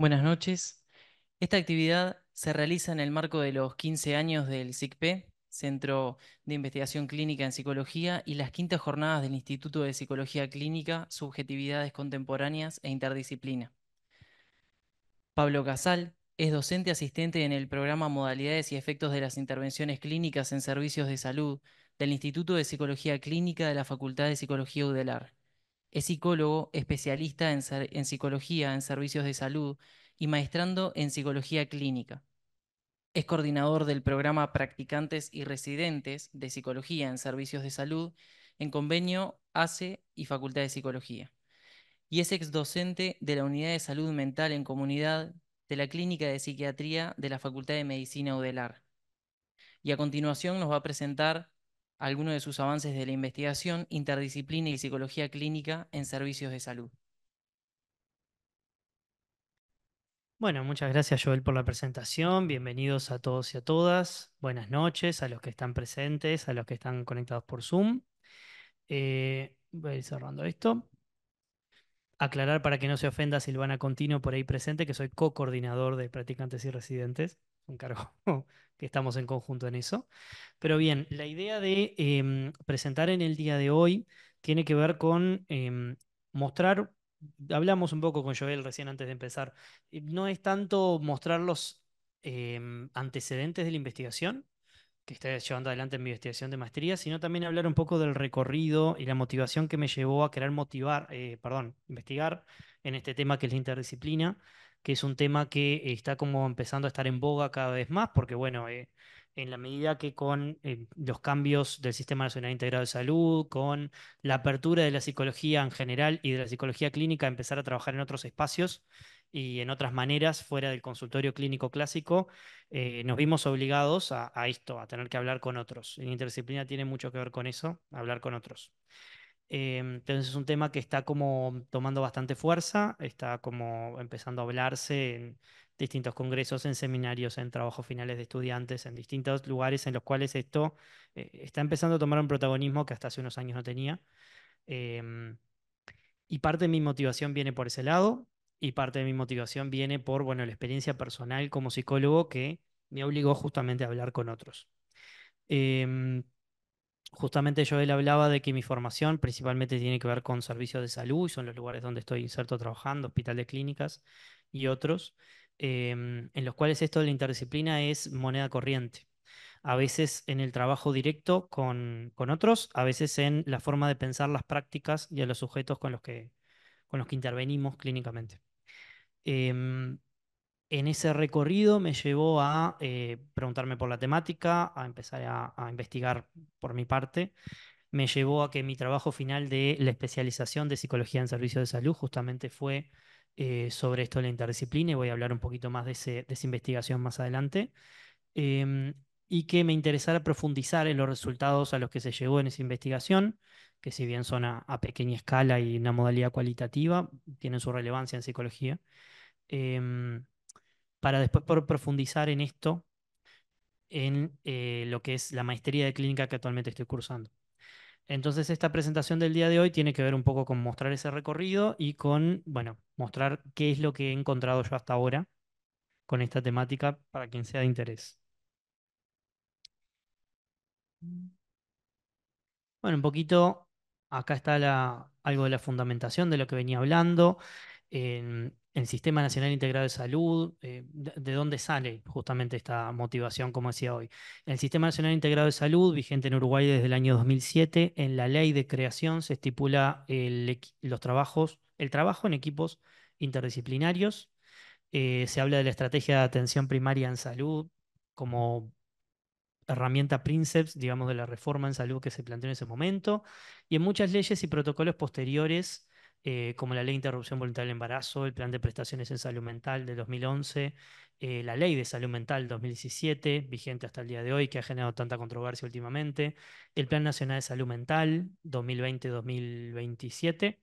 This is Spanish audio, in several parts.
Buenas noches. Esta actividad se realiza en el marco de los 15 años del SICPE, Centro de Investigación Clínica en Psicología, y las quintas jornadas del Instituto de Psicología Clínica, Subjetividades Contemporáneas e Interdisciplina. Pablo Casal es docente asistente en el programa Modalidades y Efectos de las Intervenciones Clínicas en Servicios de Salud del Instituto de Psicología Clínica de la Facultad de Psicología UDELAR. Es psicólogo, especialista en, psicología, en servicios de salud y maestrando en psicología clínica. Es coordinador del programa Practicantes y Residentes de Psicología en Servicios de Salud en convenio ACE y Facultad de Psicología. Y es exdocente de la Unidad de Salud Mental en Comunidad de la Clínica de Psiquiatría de la Facultad de Medicina Udelar. Y a continuación nos va a presentar algunos de sus avances de la investigación, interdisciplina y psicología clínica en servicios de salud. Bueno, muchas gracias Joel por la presentación. Bienvenidos a todos y a todas. Buenas noches a los que están presentes, a los que están conectados por Zoom. Eh, voy a ir cerrando esto. Aclarar para que no se ofenda Silvana Contino por ahí presente, que soy co-coordinador de practicantes y residentes un cargo que estamos en conjunto en eso. Pero bien, la idea de em, presentar en el día de hoy tiene que ver con em, mostrar, hablamos un poco con Joel recién antes de empezar, eh, no es tanto mostrar los em, antecedentes de la investigación que está llevando adelante en mi investigación de maestría, sino también hablar un poco del recorrido y la motivación que me llevó a querer motivar, eh, perdón, investigar en este tema que es la interdisciplina que es un tema que está como empezando a estar en boga cada vez más, porque bueno, eh, en la medida que con eh, los cambios del Sistema Nacional Integrado de Salud, con la apertura de la psicología en general y de la psicología clínica, empezar a trabajar en otros espacios y en otras maneras fuera del consultorio clínico clásico, eh, nos vimos obligados a, a, esto, a tener que hablar con otros. En interdisciplina tiene mucho que ver con eso, hablar con otros. Em, entonces es un tema que está como tomando bastante fuerza, está como empezando a hablarse en distintos congresos, en seminarios, en trabajos finales de estudiantes, en distintos lugares en los cuales esto eh, está empezando a tomar un protagonismo que hasta hace unos años no tenía. Em, y parte de mi motivación viene por ese lado y parte de mi motivación viene por, bueno, la experiencia personal como psicólogo que me obligó justamente a hablar con otros. Em, justamente yo él hablaba de que mi formación principalmente tiene que ver con servicios de salud, y son los lugares donde estoy inserto trabajando, hospital de clínicas y otros, em, en los cuales esto de la interdisciplina es moneda corriente. A veces en el trabajo directo con, otros, a veces en la forma de pensar las prácticas y a los sujetos con los que, con los que intervenimos clínicamente. Em, en ese recorrido me llevó a eh, preguntarme por la temática, a empezar a, investigar por mi parte. Me llevó a que mi trabajo final de la especialización de psicología en servicios de salud justamente fue eh, sobre esto de la interdisciplina y voy a hablar un poquito más de, de esa investigación más adelante. Em, y que me interesara profundizar en los resultados a los que se llegó en esa investigación, que si bien son a, pequeña escala y una modalidad cualitativa, tienen su relevancia en psicología. Em, para después profundizar en esto, en eh, lo que es la maestría de clínica que actualmente estoy cursando. Entonces, esta presentación del día de hoy tiene que ver un poco con mostrar ese recorrido y con, bueno, mostrar qué es lo que he encontrado yo hasta ahora con esta temática para quien sea de interés. Bueno, un poquito, acá está algo de la fundamentación de lo que venía hablando el Sistema Nacional Integrado de Salud, eh, de, dónde sale justamente esta motivación, como decía hoy? El Sistema Nacional Integrado de Salud, vigente en Uruguay desde el año 2007, en la ley de creación se estipula el, los trabajos, el trabajo en equipos interdisciplinarios, eh, se habla de la estrategia de atención primaria en salud como herramienta princeps, digamos, de la reforma en salud que se planteó en ese momento, y en muchas leyes y protocolos posteriores eh, como la Ley de Interrupción Voluntaria del Embarazo, el Plan de Prestaciones en Salud Mental de 2011, eh, la Ley de Salud Mental 2017, vigente hasta el día de hoy, que ha generado tanta controversia últimamente, el Plan Nacional de Salud Mental 2020-2027,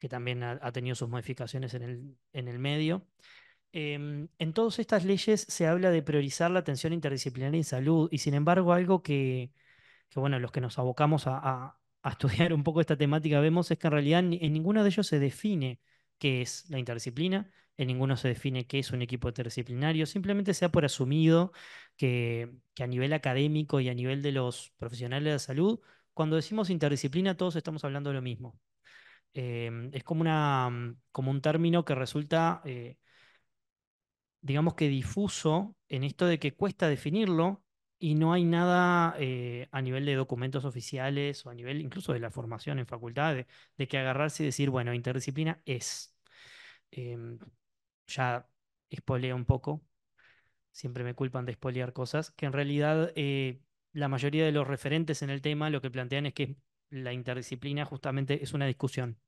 que también ha, tenido sus modificaciones en el, en el medio. Em, en todas estas leyes se habla de priorizar la atención interdisciplinaria en salud y sin embargo algo que, bueno, los que nos abocamos a a estudiar un poco esta temática vemos es que en realidad en ninguno de ellos se define qué es la interdisciplina, en ninguno se define qué es un equipo interdisciplinario, simplemente sea por asumido que, a nivel académico y a nivel de los profesionales de salud, cuando decimos interdisciplina todos estamos hablando de lo mismo. Em, es como, una, como un término que resulta, eh, digamos que difuso en esto de que cuesta definirlo y no hay nada eh, a nivel de documentos oficiales o a nivel incluso de la formación en facultad de, que agarrarse y decir, bueno, interdisciplina es. Em, ya espoleo un poco, siempre me culpan de espolear cosas, que en realidad eh, la mayoría de los referentes en el tema lo que plantean es que la interdisciplina justamente es una discusión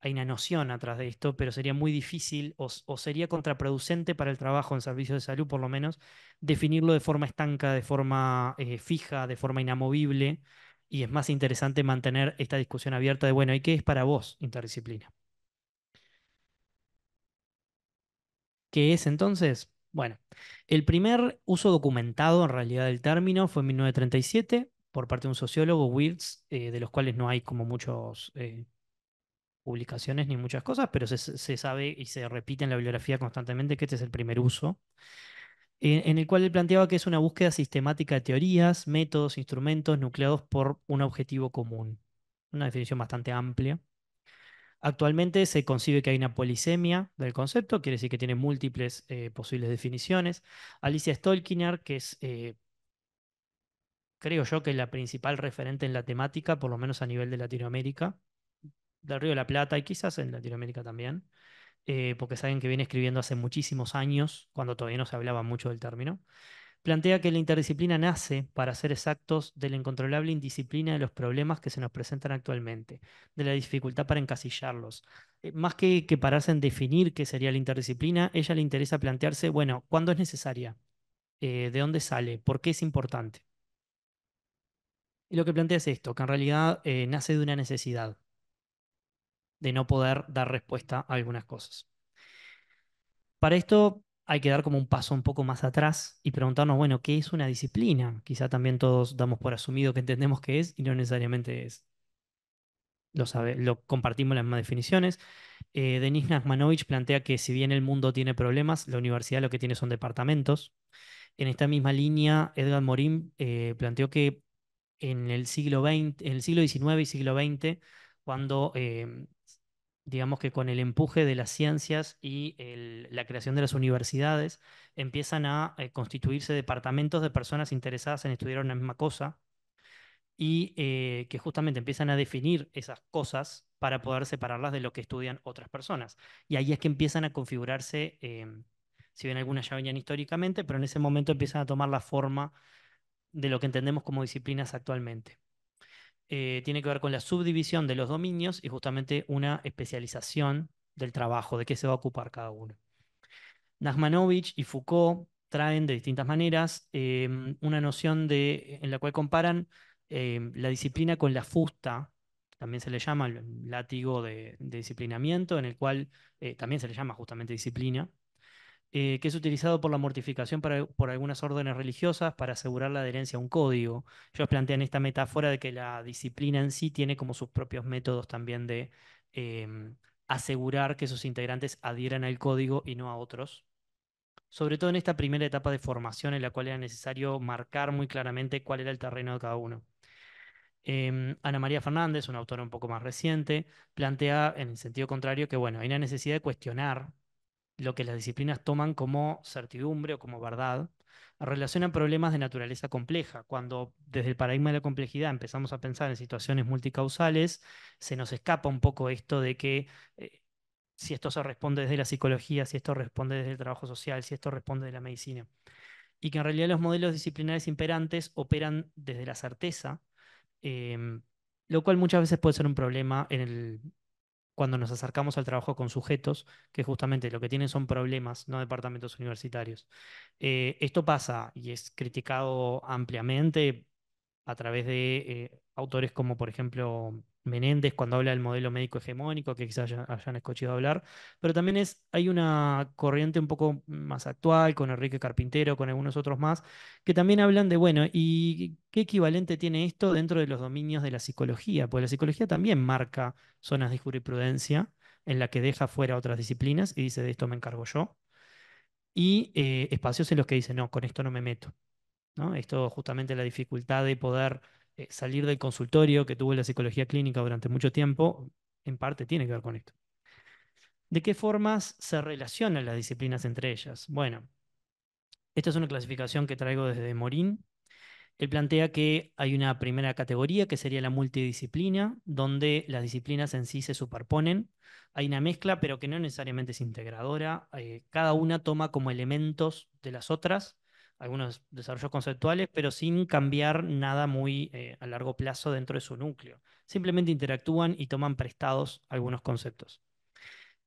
hay una noción atrás de esto, pero sería muy difícil o, sería contraproducente para el trabajo en servicios de salud, por lo menos, definirlo de forma estanca, de forma eh, fija, de forma inamovible. Y es más interesante mantener esta discusión abierta de, bueno, ¿y qué es para vos interdisciplina? ¿Qué es entonces? Bueno, el primer uso documentado en realidad del término fue en 1937 por parte de un sociólogo, WIRDS, eh, de los cuales no hay como muchos eh, publicaciones ni muchas cosas, pero se, sabe y se repite en la bibliografía constantemente que este es el primer uso, en, el cual él planteaba que es una búsqueda sistemática de teorías, métodos, instrumentos nucleados por un objetivo común. Una definición bastante amplia. Actualmente se concibe que hay una polisemia del concepto, quiere decir que tiene múltiples eh, posibles definiciones. Alicia Stolkiner, que es, eh, creo yo, que es la principal referente en la temática, por lo menos a nivel de Latinoamérica, del Río de la Plata y quizás en Latinoamérica también, eh, porque saben que viene escribiendo hace muchísimos años, cuando todavía no se hablaba mucho del término, plantea que la interdisciplina nace, para ser exactos, de la incontrolable indisciplina de los problemas que se nos presentan actualmente, de la dificultad para encasillarlos. Eh, más que, que pararse en definir qué sería la interdisciplina, ella le interesa plantearse, bueno, ¿cuándo es necesaria? Eh, ¿De dónde sale? ¿Por qué es importante? Y lo que plantea es esto, que en realidad nace de una necesidad, de no poder dar respuesta a algunas cosas. Para esto hay que dar como un paso un poco más atrás y preguntarnos, bueno, ¿qué es una disciplina? Quizá también todos damos por asumido que entendemos que es y no necesariamente es. Lo, sabe, lo compartimos las mismas definiciones. Eh, Denis Nachmanovich plantea que si bien el mundo tiene problemas, la universidad lo que tiene son departamentos. En esta misma línea, Edgar Morin eh, planteó que en el siglo, el siglo XIX y siglo XX, cuando eh, digamos que con el empuje de las ciencias y la creación de las universidades, empiezan a eh, constituirse departamentos de personas interesadas en estudiar una misma cosa y eh, que justamente empiezan a definir esas cosas para poder separarlas de lo que estudian otras personas. Y ahí es que empiezan a configurarse, em, si bien algunas ya venían históricamente, pero en ese momento empiezan a tomar la forma de lo que entendemos como disciplinas actualmente. Eh, tiene que ver con la subdivisión de los dominios y justamente una especialización del trabajo, de qué se va a ocupar cada uno. Nachmanovich y Foucault traen de distintas maneras eh, una noción en la cual comparan eh, la disciplina con la fusta, también se le llama el látigo de, disciplinamiento, en el cual también se le llama justamente disciplina, eh, que es utilizado por la mortificación para, por algunas órdenes religiosas para asegurar la adherencia a un código. Ellos plantean esta metáfora de que la disciplina en sí tiene como sus propios métodos también de em, asegurar que sus integrantes adhieran al código y no a otros. Sobre todo en esta primera etapa de formación en la cual era necesario marcar muy claramente cuál era el terreno de cada uno. Em, Ana María Fernández, una autora un poco más reciente, plantea en el sentido contrario que bueno, hay una necesidad de cuestionar lo que las disciplinas toman como certidumbre o como verdad, relacionan problemas de naturaleza compleja. Cuando desde el paradigma de la complejidad empezamos a pensar en situaciones multicausales, se nos escapa un poco esto de que eh, si esto se responde desde la psicología, si esto responde desde el trabajo social, si esto responde de la medicina. Y que en realidad los modelos disciplinares imperantes operan desde la certeza, em, lo cual muchas veces puede ser un problema en el cuando nos acercamos al trabajo con sujetos que justamente lo que tienen son problemas, no departamentos universitarios. Eh, esto pasa y es criticado ampliamente a través de eh, autores como, por ejemplo, Menéndez cuando habla del modelo médico hegemónico, que quizás hayan, escuchado hablar, pero también es, hay una corriente un poco más actual con Enrique Carpintero, con algunos otros más, que también hablan de, bueno, ¿y qué equivalente tiene esto dentro de los dominios de la psicología? Porque la psicología también marca zonas de jurisprudencia en la que deja fuera otras disciplinas y dice, de esto me encargo yo, y eh, espacios en los que dice, no, con esto no me meto. ¿no? Esto justamente la dificultad de poder eh, salir del consultorio que tuvo la psicología clínica durante mucho tiempo, en parte tiene que ver con esto. ¿De qué formas se relacionan las disciplinas entre ellas? Bueno, esta es una clasificación que traigo desde Morín. Él plantea que hay una primera categoría que sería la multidisciplina, donde las disciplinas en sí se superponen. Hay una mezcla, pero que no necesariamente es integradora. Eh, cada una toma como elementos de las otras algunos desarrollos conceptuales, pero sin cambiar nada muy eh, a largo plazo dentro de su núcleo. Simplemente interactúan y toman prestados algunos conceptos.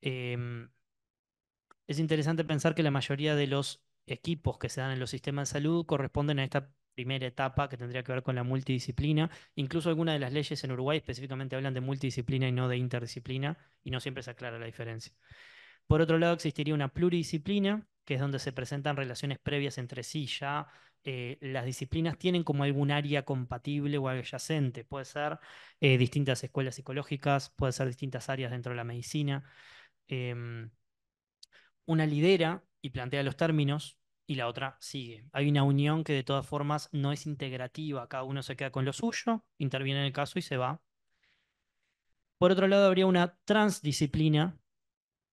Em, es interesante pensar que la mayoría de los equipos que se dan en los sistemas de salud corresponden a esta primera etapa que tendría que ver con la multidisciplina. Incluso algunas de las leyes en Uruguay específicamente hablan de multidisciplina y no de interdisciplina, y no siempre se aclara la diferencia. Por otro lado, existiría una pluridisciplina, que es donde se presentan relaciones previas entre sí, ya eh, las disciplinas tienen como algún área compatible o adyacente. Puede ser eh, distintas escuelas psicológicas, puede ser distintas áreas dentro de la medicina. Em, una lidera y plantea los términos y la otra sigue. Hay una unión que de todas formas no es integrativa, cada uno se queda con lo suyo, interviene en el caso y se va. Por otro lado, habría una transdisciplina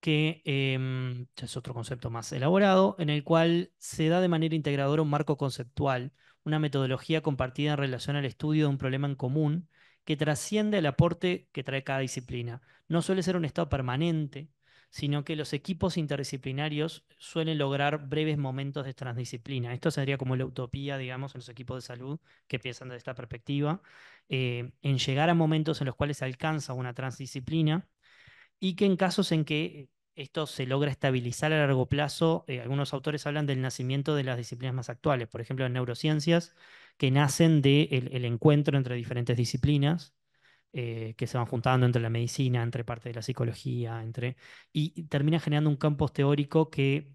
que em, es otro concepto más elaborado, en el cual se da de manera integradora un marco conceptual, una metodología compartida en relación al estudio de un problema en común que trasciende el aporte que trae cada disciplina. No suele ser un estado permanente, sino que los equipos interdisciplinarios suelen lograr breves momentos de transdisciplina. Esto sería como la utopía, digamos, en los equipos de salud que piensan desde esta perspectiva, eh, en llegar a momentos en los cuales se alcanza una transdisciplina y que en casos en que esto se logra estabilizar a largo plazo, eh, algunos autores hablan del nacimiento de las disciplinas más actuales, por ejemplo, en neurociencias, que nacen del de el encuentro entre diferentes disciplinas. Eh, que se van juntando entre la medicina, entre parte de la psicología, entre... y termina generando un campo teórico que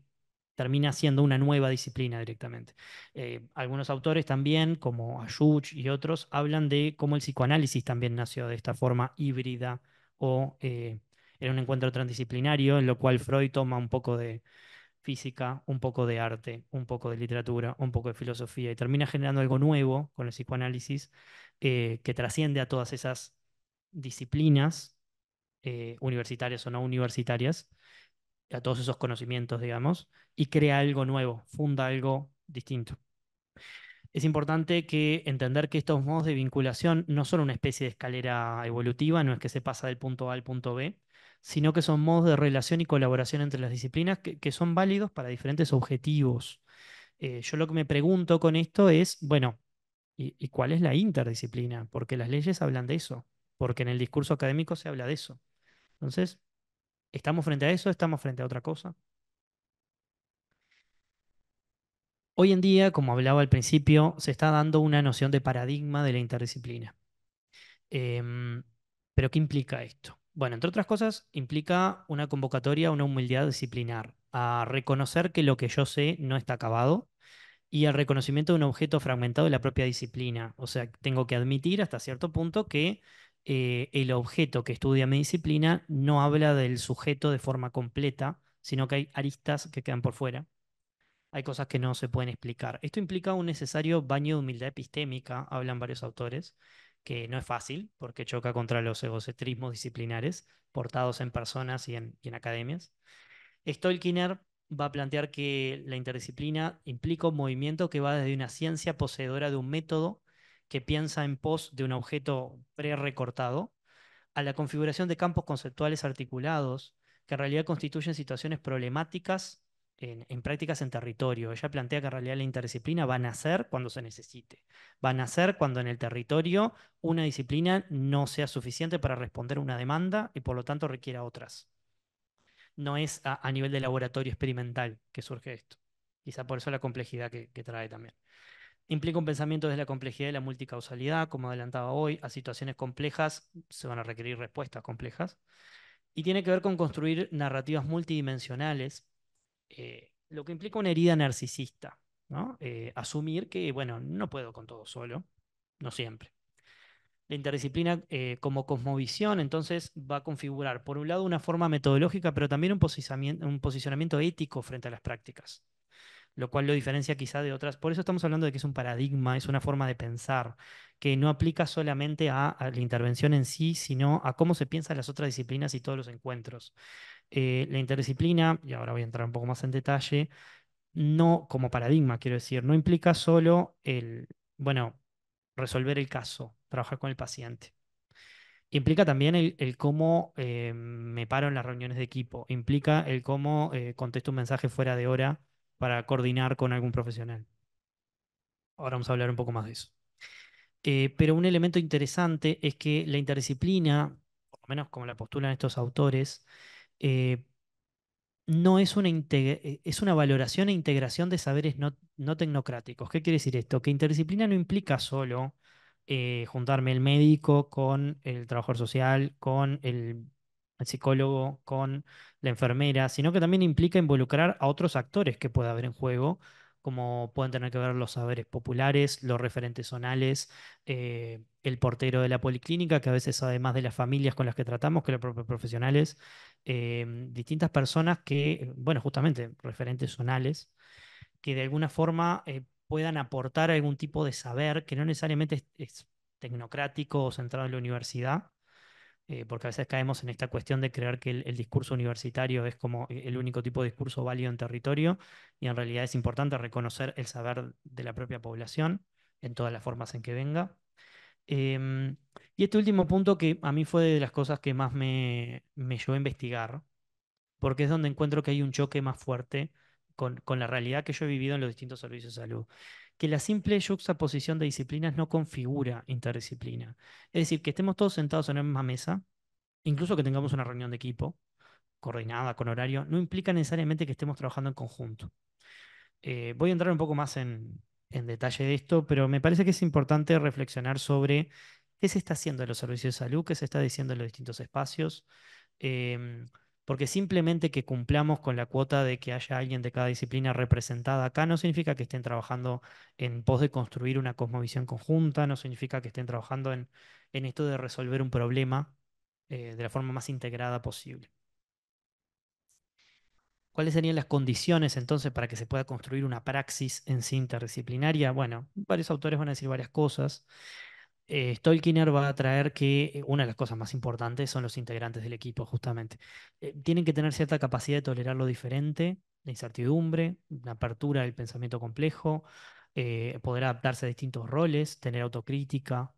termina siendo una nueva disciplina directamente. Eh, algunos autores también, como Ayuch y otros, hablan de cómo el psicoanálisis también nació de esta forma híbrida o era un encuentro transdisciplinario en lo cual Freud toma un poco de física, un poco de arte, un poco de literatura, un poco de filosofía y termina generando algo nuevo con el psicoanálisis eh, que trasciende a todas esas disciplinas eh, universitarias o no universitarias, a todos esos conocimientos, digamos, y crea algo nuevo, funda algo distinto. Es importante que entender que estos modos de vinculación no son una especie de escalera evolutiva, no es que se pasa del punto A al punto B, sino que son modos de relación y colaboración entre las disciplinas que, son válidos para diferentes objetivos. Eh, yo lo que me pregunto con esto es, bueno, ¿y, cuál es la interdisciplina? Porque las leyes hablan de eso, porque en el discurso académico se habla de eso. Entonces, ¿estamos frente a eso? ¿Estamos frente a otra cosa? Hoy en día, como hablaba al principio, se está dando una noción de paradigma de la interdisciplina. Em, pero, ¿qué implica esto? Bueno, entre otras cosas, implica una convocatoria, una humildad disciplinar, a reconocer que lo que yo sé no está acabado y al reconocimiento de un objeto fragmentado de la propia disciplina. O sea, tengo que admitir hasta cierto punto que eh, el objeto que estudia mi disciplina no habla del sujeto de forma completa, sino que hay aristas que quedan por fuera. Hay cosas que no se pueden explicar. Esto implica un necesario baño de humildad epistémica, hablan varios autores, que no es fácil porque choca contra los egocentrismos disciplinares portados en personas y en, en academias. Stolkiner va a plantear que la interdisciplina implica un movimiento que va desde una ciencia poseedora de un método que piensa en pos de un objeto pre-recortado a la configuración de campos conceptuales articulados que en realidad constituyen situaciones problemáticas en, prácticas en territorio. Ella plantea que en realidad la interdisciplina va a nacer cuando se necesite. Va a nacer cuando en el territorio una disciplina no sea suficiente para responder una demanda y por lo tanto requiera otras. No es a, nivel de laboratorio experimental que surge esto. Quizá por eso la complejidad que, que trae también. Implica un pensamiento desde la complejidad y la multicausalidad, como adelantaba hoy, a situaciones complejas se van a requerir respuestas complejas. Y tiene que ver con construir narrativas multidimensionales eh, lo que implica una herida narcisista, ¿no? Eh, asumir que, bueno, no puedo con todo solo, no siempre. La interdisciplina eh, como cosmovisión, entonces, va a configurar, por un lado, una forma metodológica, pero también un posicionamiento, ético frente a las prácticas, lo cual lo diferencia quizá de otras. Por eso estamos hablando de que es un paradigma, es una forma de pensar, que no aplica solamente a, a la intervención en sí, sino a cómo se piensan las otras disciplinas y todos los encuentros. Eh, la interdisciplina, y ahora voy a entrar un poco más en detalle, no como paradigma, quiero decir, no implica solo el, bueno, resolver el caso, trabajar con el paciente. Implica también el, cómo eh, me paro en las reuniones de equipo, implica el cómo eh, contesto un mensaje fuera de hora para coordinar con algún profesional. Ahora vamos a hablar un poco más de eso. pero un elemento interesante es que la interdisciplina, por lo menos como la postulan estos autores, eh, no es una, eh, es una valoración e integración de saberes no, tecnocráticos. ¿Qué quiere decir esto? Que interdisciplina no implica solo eh, juntarme el médico con el trabajador social, con el, psicólogo, con la enfermera, sino que también implica involucrar a otros actores que pueda haber en juego, como pueden tener que ver los saberes populares, los referentes zonales, el portero de la policlínica, que a veces además de las familias con las que tratamos, que los propios profesionales, Em, distintas personas que, bueno, justamente referentes zonales, que de alguna forma eh, puedan aportar algún tipo de saber que no necesariamente es, tecnocrático o centrado en la universidad, eh, porque a veces caemos en esta cuestión de creer que el, discurso universitario es como e, el único tipo de discurso válido en territorio, y en realidad es importante reconocer el saber de la propia población en todas las formas en que venga. Em, y este último punto que a mí fue de las cosas que más me, llevó a investigar, porque es donde encuentro que hay un choque más fuerte con, la realidad que yo he vivido en los distintos servicios de salud, que la simple juxtaposición de disciplinas no configura interdisciplina. Es decir, que estemos todos sentados en la misma mesa, incluso que tengamos una reunión de equipo, coordinada, con horario, no implica necesariamente que estemos trabajando en conjunto. Eh, voy a entrar un poco más en, en detalle de esto, pero me parece que es importante reflexionar sobre qué se está haciendo en los servicios de salud, qué se está diciendo en los distintos espacios, em, porque simplemente que cumplamos con la cuota de que haya alguien de cada disciplina representada acá no significa que estén trabajando en pos de construir una cosmovisión conjunta, no significa que estén trabajando en, esto de resolver un problema eh, de la forma más integrada posible. ¿Cuáles serían las condiciones entonces para que se pueda construir una praxis en sí interdisciplinaria? Bueno, varios autores van a decir varias cosas. Eh, Stolkiner va a traer que eh, una de las cosas más importantes son los integrantes del equipo, justamente. Eh, tienen que tener cierta capacidad de tolerar lo diferente, la incertidumbre, la apertura del pensamiento complejo, poder adaptarse a distintos roles, tener autocrítica,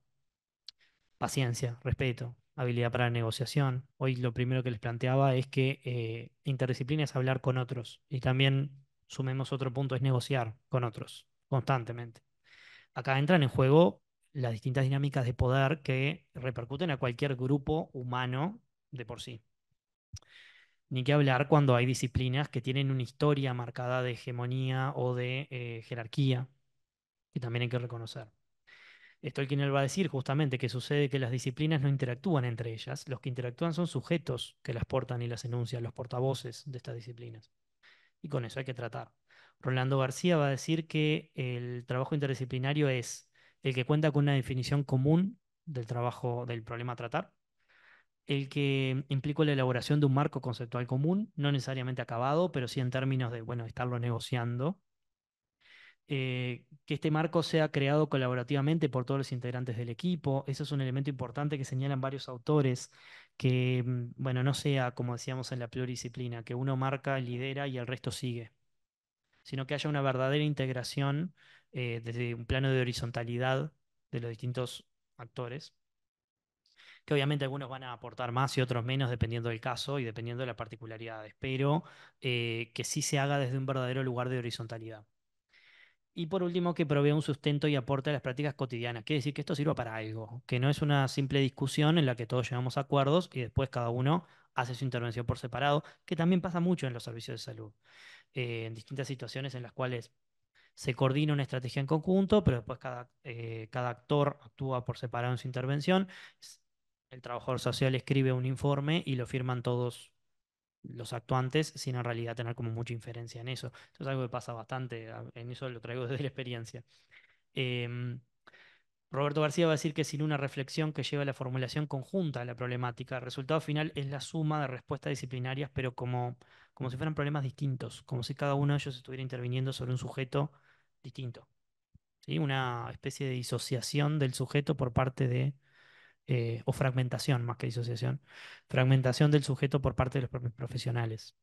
paciencia, respeto, habilidad para la negociación. Hoy lo primero que les planteaba es que eh, interdisciplina es hablar con otros y también sumemos otro punto, es negociar con otros constantemente. Acá entran en juego las distintas dinámicas de poder que repercuten a cualquier grupo humano de por sí. Ni que hablar cuando hay disciplinas que tienen una historia marcada de hegemonía o de eh, jerarquía, que también hay que reconocer él va a decir justamente que sucede que las disciplinas no interactúan entre ellas, los que interactúan son sujetos que las portan y las enuncian, los portavoces de estas disciplinas. Y con eso hay que tratar. Rolando García va a decir que el trabajo interdisciplinario es el que cuenta con una definición común del trabajo del problema a tratar, el que implica la elaboración de un marco conceptual común, no necesariamente acabado, pero sí en términos de, bueno, estarlo negociando, eh, que este marco sea creado colaborativamente por todos los integrantes del equipo. Eso es un elemento importante que señalan varios autores, que, mm, bueno, no sea, como decíamos, en la pluridisciplina, que uno marca, lidera y el resto sigue, sino que haya una verdadera integración eh, desde un plano de horizontalidad de los distintos actores, que obviamente algunos van a aportar más y otros menos dependiendo del caso y dependiendo de las particularidades, pero eh, que sí se haga desde un verdadero lugar de horizontalidad. Y por último, que provea un sustento y aporte a las prácticas cotidianas. Quiere decir que esto sirva para algo, que no es una simple discusión en la que todos llevamos acuerdos y después cada uno hace su intervención por separado, que también pasa mucho en los servicios de salud, eh, en distintas situaciones en las cuales se coordina una estrategia en conjunto, pero después cada, eh, cada actor actúa por separado en su intervención. El trabajador social escribe un informe y lo firman todos los actuantes sin en realidad tener como mucha inferencia en eso. Eso es algo que pasa bastante, en eso lo traigo desde la experiencia. Em, Roberto García va a decir que sin una reflexión que lleva a la formulación conjunta de la problemática, el resultado final es la suma de respuestas disciplinarias, pero como, como si fueran problemas distintos, como si cada uno de ellos estuviera interviniendo sobre un sujeto distinto. ¿Sí? Una especie de disociación del sujeto por parte de eh, o fragmentación más que disociación, fragmentación del sujeto por parte de los propios profesionales.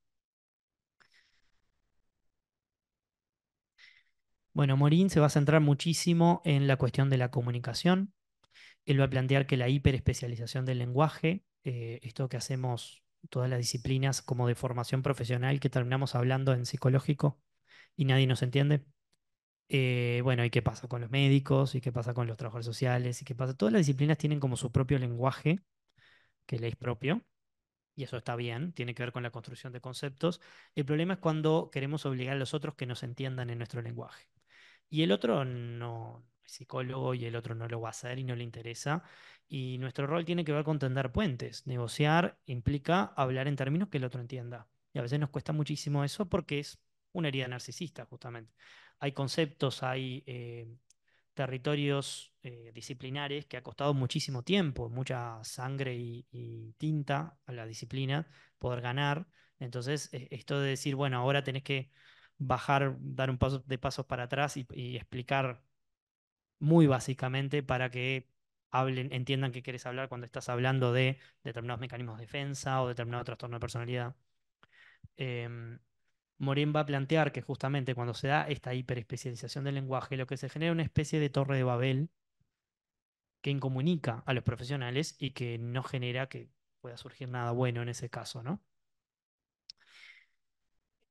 Bueno, Morín se va a centrar muchísimo en la cuestión de la comunicación. Él va a plantear que la hiperespecialización del lenguaje, eh, esto que hacemos todas las disciplinas como de formación profesional que terminamos hablando en psicológico y nadie nos entiende, eh, bueno, ¿y qué pasa con los médicos? ¿Y qué pasa con los trabajadores sociales? ¿Y qué pasa? Todas las disciplinas tienen como su propio lenguaje, que le es propio, y eso está bien, tiene que ver con la construcción de conceptos. El problema es cuando queremos obligar a los otros que nos entiendan en nuestro lenguaje. Y el otro no es psicólogo y el otro no lo va a hacer y no le interesa. Y nuestro rol tiene que ver con tender puentes. Negociar implica hablar en términos que el otro entienda. Y a veces nos cuesta muchísimo eso porque es una herida narcisista, justamente hay conceptos, hay eh, territorios eh, disciplinares que ha costado muchísimo tiempo, mucha sangre y, tinta a la disciplina poder ganar. Entonces, e, esto de decir, bueno, ahora tenés que bajar, dar un paso de pasos para atrás y, explicar muy básicamente para que hablen, entiendan qué quieres hablar cuando estás hablando de determinados mecanismos de defensa o determinado trastorno de personalidad. Em, Morin va a plantear que justamente cuando se da esta hiperespecialización del lenguaje, lo que se genera es una especie de torre de Babel que incomunica a los profesionales y que no genera que pueda surgir nada bueno en ese caso, ¿no?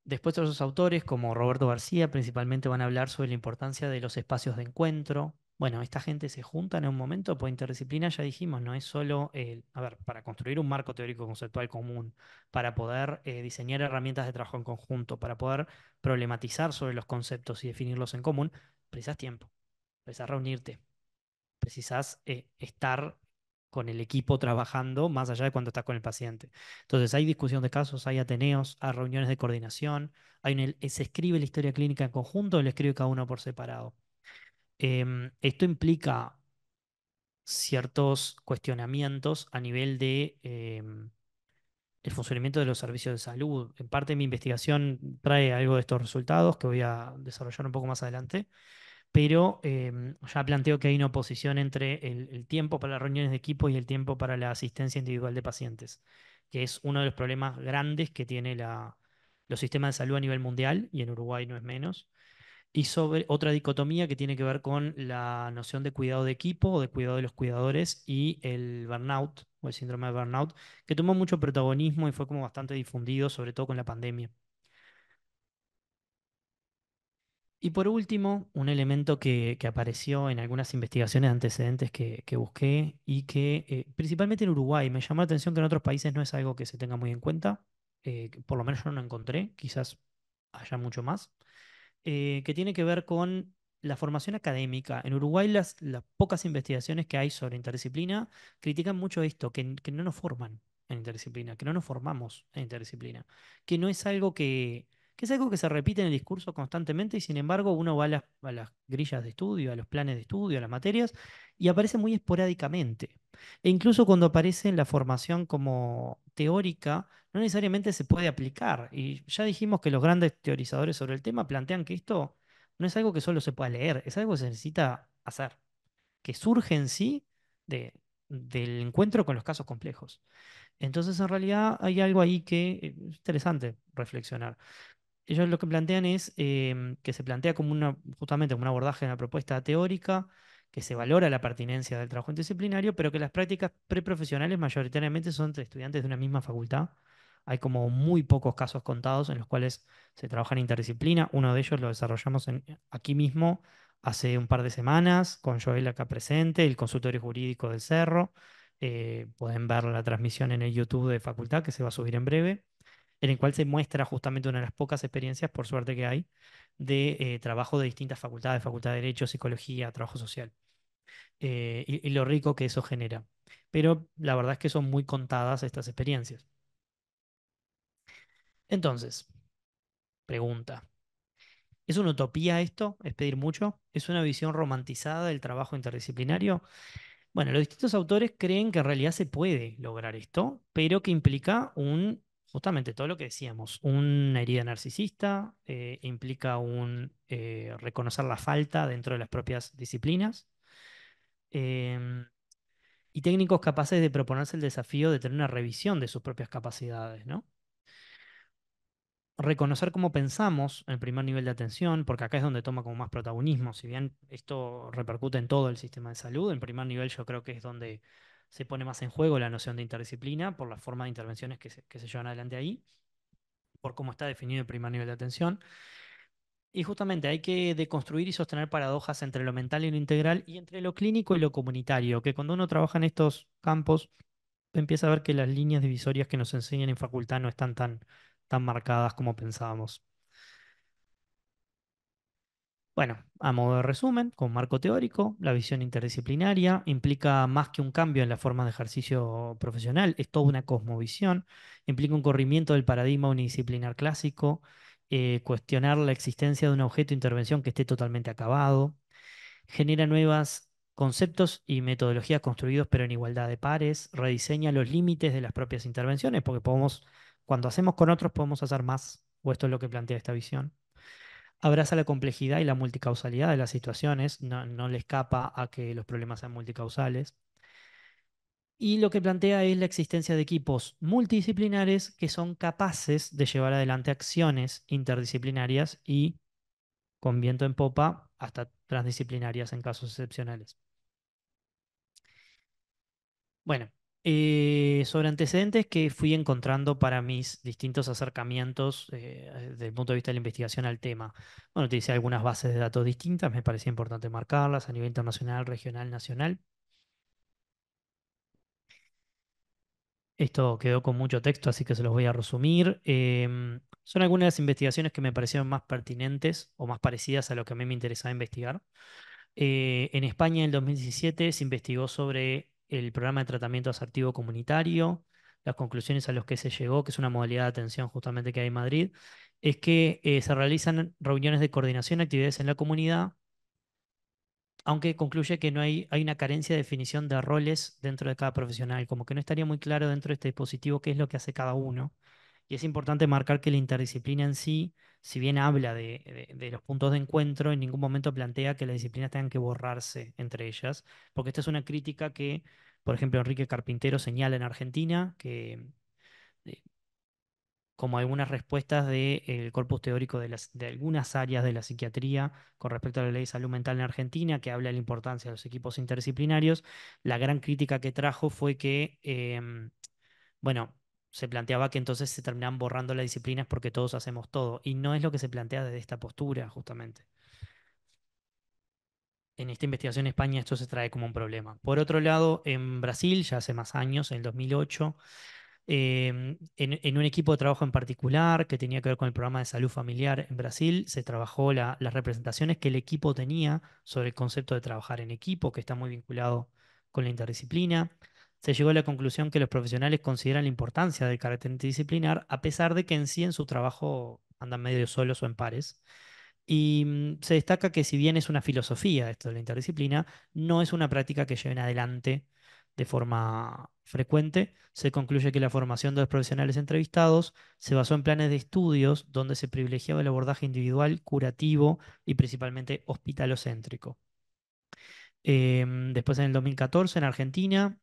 Después otros autores como Roberto García principalmente van a hablar sobre la importancia de los espacios de encuentro, bueno, esta gente se junta en un momento, pues interdisciplina ya dijimos, no es solo, a ver, para construir un marco teórico conceptual común, para poder eh, diseñar herramientas de trabajo en conjunto, para poder problematizar sobre los conceptos y definirlos en común, precisas tiempo, precisas reunirte, precisas eh, estar con el equipo trabajando más allá de cuando estás con el paciente. Entonces hay discusión de casos, hay ateneos, hay reuniones de coordinación, hay se escribe la historia clínica en conjunto o la escribe cada uno por separado Em, esto implica ciertos cuestionamientos a nivel del em, funcionamiento de los servicios de salud. En parte mi investigación trae algo de estos resultados que voy a desarrollar un poco más adelante, pero em, ya planteo que hay una oposición entre el, tiempo para las reuniones de equipo y el tiempo para la asistencia individual de pacientes, que es uno de los problemas grandes que tiene los sistemas de salud a nivel mundial, y en Uruguay no es menos, y sobre otra dicotomía que tiene que ver con la noción de cuidado de equipo o de cuidado de los cuidadores y el burnout o el síndrome de burnout, que tomó mucho protagonismo y fue como bastante difundido, sobre todo con la pandemia. Y por último, un elemento que, apareció en algunas investigaciones antecedentes que, busqué y que eh, principalmente en Uruguay me llamó la atención que en otros países no es algo que se tenga muy en cuenta, eh, por lo menos yo no lo encontré, quizás haya mucho más, eh, que tiene que ver con la formación académica. En Uruguay las, pocas investigaciones que hay sobre interdisciplina critican mucho esto, que, no nos forman en interdisciplina, que no nos formamos en interdisciplina, que no es algo que, que es algo que se repite en el discurso constantemente y sin embargo uno va a las, a las, grillas de estudio, a los planes de estudio, a las materias y aparece muy esporádicamente. E incluso cuando aparece en la formación como teórica, no necesariamente se puede aplicar. Y ya dijimos que los grandes teorizadores sobre el tema plantean que esto no es algo que solo se pueda leer, es algo que se necesita hacer, que surge en sí de, del encuentro con los casos complejos. Entonces, en realidad hay algo ahí que eh, es interesante reflexionar. Ellos lo que plantean es em, que se plantea como una, justamente como un abordaje de una propuesta teórica, que se valora la pertinencia del trabajo interdisciplinario, pero que las prácticas preprofesionales mayoritariamente son entre estudiantes de una misma facultad hay como muy pocos casos contados en los cuales se trabaja en interdisciplina. Uno de ellos lo desarrollamos aquí mismo hace un par de semanas con Joel acá presente, el consultorio jurídico del Cerro. Eh, pueden ver la transmisión en el YouTube de facultad que se va a subir en breve, en el cual se muestra justamente una de las pocas experiencias, por suerte que hay, de eh, trabajo de distintas facultades, Facultad de Derecho, Psicología, Trabajo Social. Eh, y lo rico que eso genera. Pero la verdad es que son muy contadas estas experiencias. Entonces, pregunta. ¿Es una utopía esto? ¿Es pedir mucho? ¿Es una visión romantizada del trabajo interdisciplinario? Bueno, los distintos autores creen que en realidad se puede lograr esto, pero que implica un, justamente todo lo que decíamos, una herida narcisista, eh, implica un eh, reconocer la falta dentro de las propias disciplinas. Em, y técnicos capaces de proponerse el desafío de tener una revisión de sus propias capacidades, ¿no? reconocer cómo pensamos el primer nivel de atención, porque acá es donde toma como más protagonismo, si bien esto repercute en todo el sistema de salud, en primer nivel yo creo que es donde se pone más en juego la noción de interdisciplina por la forma de intervenciones que que se llevan adelante ahí, por cómo está definido el primer nivel de atención. Y justamente hay que deconstruir y sostener paradojas entre lo mental y lo integral y entre lo clínico y lo comunitario, que cuando uno trabaja en estos campos empieza a ver que las líneas divisorias que nos enseñan en facultad no están tan tan marcadas como pensábamos. Bueno, a modo de resumen, con marco teórico, la visión interdisciplinaria implica más que un cambio en la forma de ejercicio profesional, es toda una cosmovisión, implica un corrimiento del paradigma unidisciplinar clásico, eh, cuestionar la existencia de un objeto de intervención que esté totalmente acabado, genera nuevos conceptos y metodologías construidos pero en igualdad de pares, rediseña los límites de las propias intervenciones, porque podemos cuando hacemos con otros podemos hacer más, o esto es lo que plantea esta visión. Abraza la complejidad y la multicausalidad de las situaciones, no, le escapa a que los problemas sean multicausales. Y lo que plantea es la existencia de equipos multidisciplinares que son capaces de llevar adelante acciones interdisciplinarias y, con viento en popa, hasta transdisciplinarias en casos excepcionales. Bueno, eh, sobre antecedentes que fui encontrando para mis distintos acercamientos eh, desde el punto de vista de la investigación al tema. Bueno, utilicé algunas bases de datos distintas, me parecía importante marcarlas a nivel internacional, regional, nacional. Esto quedó con mucho texto, así que se los voy a resumir. Em, son algunas de las investigaciones que me parecieron más pertinentes o más parecidas a lo que a mí me interesaba investigar. Eh, en España en el 2017 se investigó sobre el programa de tratamiento asertivo comunitario, las conclusiones a las que se llegó, que es una modalidad de atención justamente que hay en Madrid, es que eh, se realizan reuniones de coordinación actividades en la comunidad, aunque concluye que no hay, hay una carencia de definición de roles dentro de cada profesional, como que no estaría muy claro dentro de este dispositivo qué es lo que hace cada uno. Y es importante marcar que la interdisciplina en sí, si bien habla de, los puntos de encuentro, en ningún momento plantea que las disciplinas tengan que borrarse entre ellas, porque esta es una crítica que por ejemplo, Enrique Carpintero señala en Argentina que eh, como algunas respuestas del eh, corpus teórico de, algunas áreas de la psiquiatría con respecto a la ley de salud mental en Argentina, que habla de la importancia de los equipos interdisciplinarios, la gran crítica que trajo fue que, em, bueno, se planteaba que entonces se terminaban borrando las disciplinas porque todos hacemos todo, y no es lo que se plantea desde esta postura, justamente en esta investigación en España esto se trae como un problema. Por otro lado, en Brasil, ya hace más años, en el 2008, em, en, un equipo de trabajo en particular que tenía que ver con el programa de salud familiar en Brasil, se trabajó las representaciones que el equipo tenía sobre el concepto de trabajar en equipo, que está muy vinculado con la interdisciplina. Se llegó a la conclusión que los profesionales consideran la importancia del carácter interdisciplinar, a pesar de que en sí en su trabajo andan medio solos o en pares. Y mm, se destaca que si bien es una filosofía esto de la interdisciplina, no es una práctica que lleven adelante de forma frecuente. Se concluye que la formación de los profesionales entrevistados se basó en planes de estudios donde se privilegiaba el abordaje individual, curativo y principalmente hospitalocéntrico. Em, después en el 2014 en Argentina,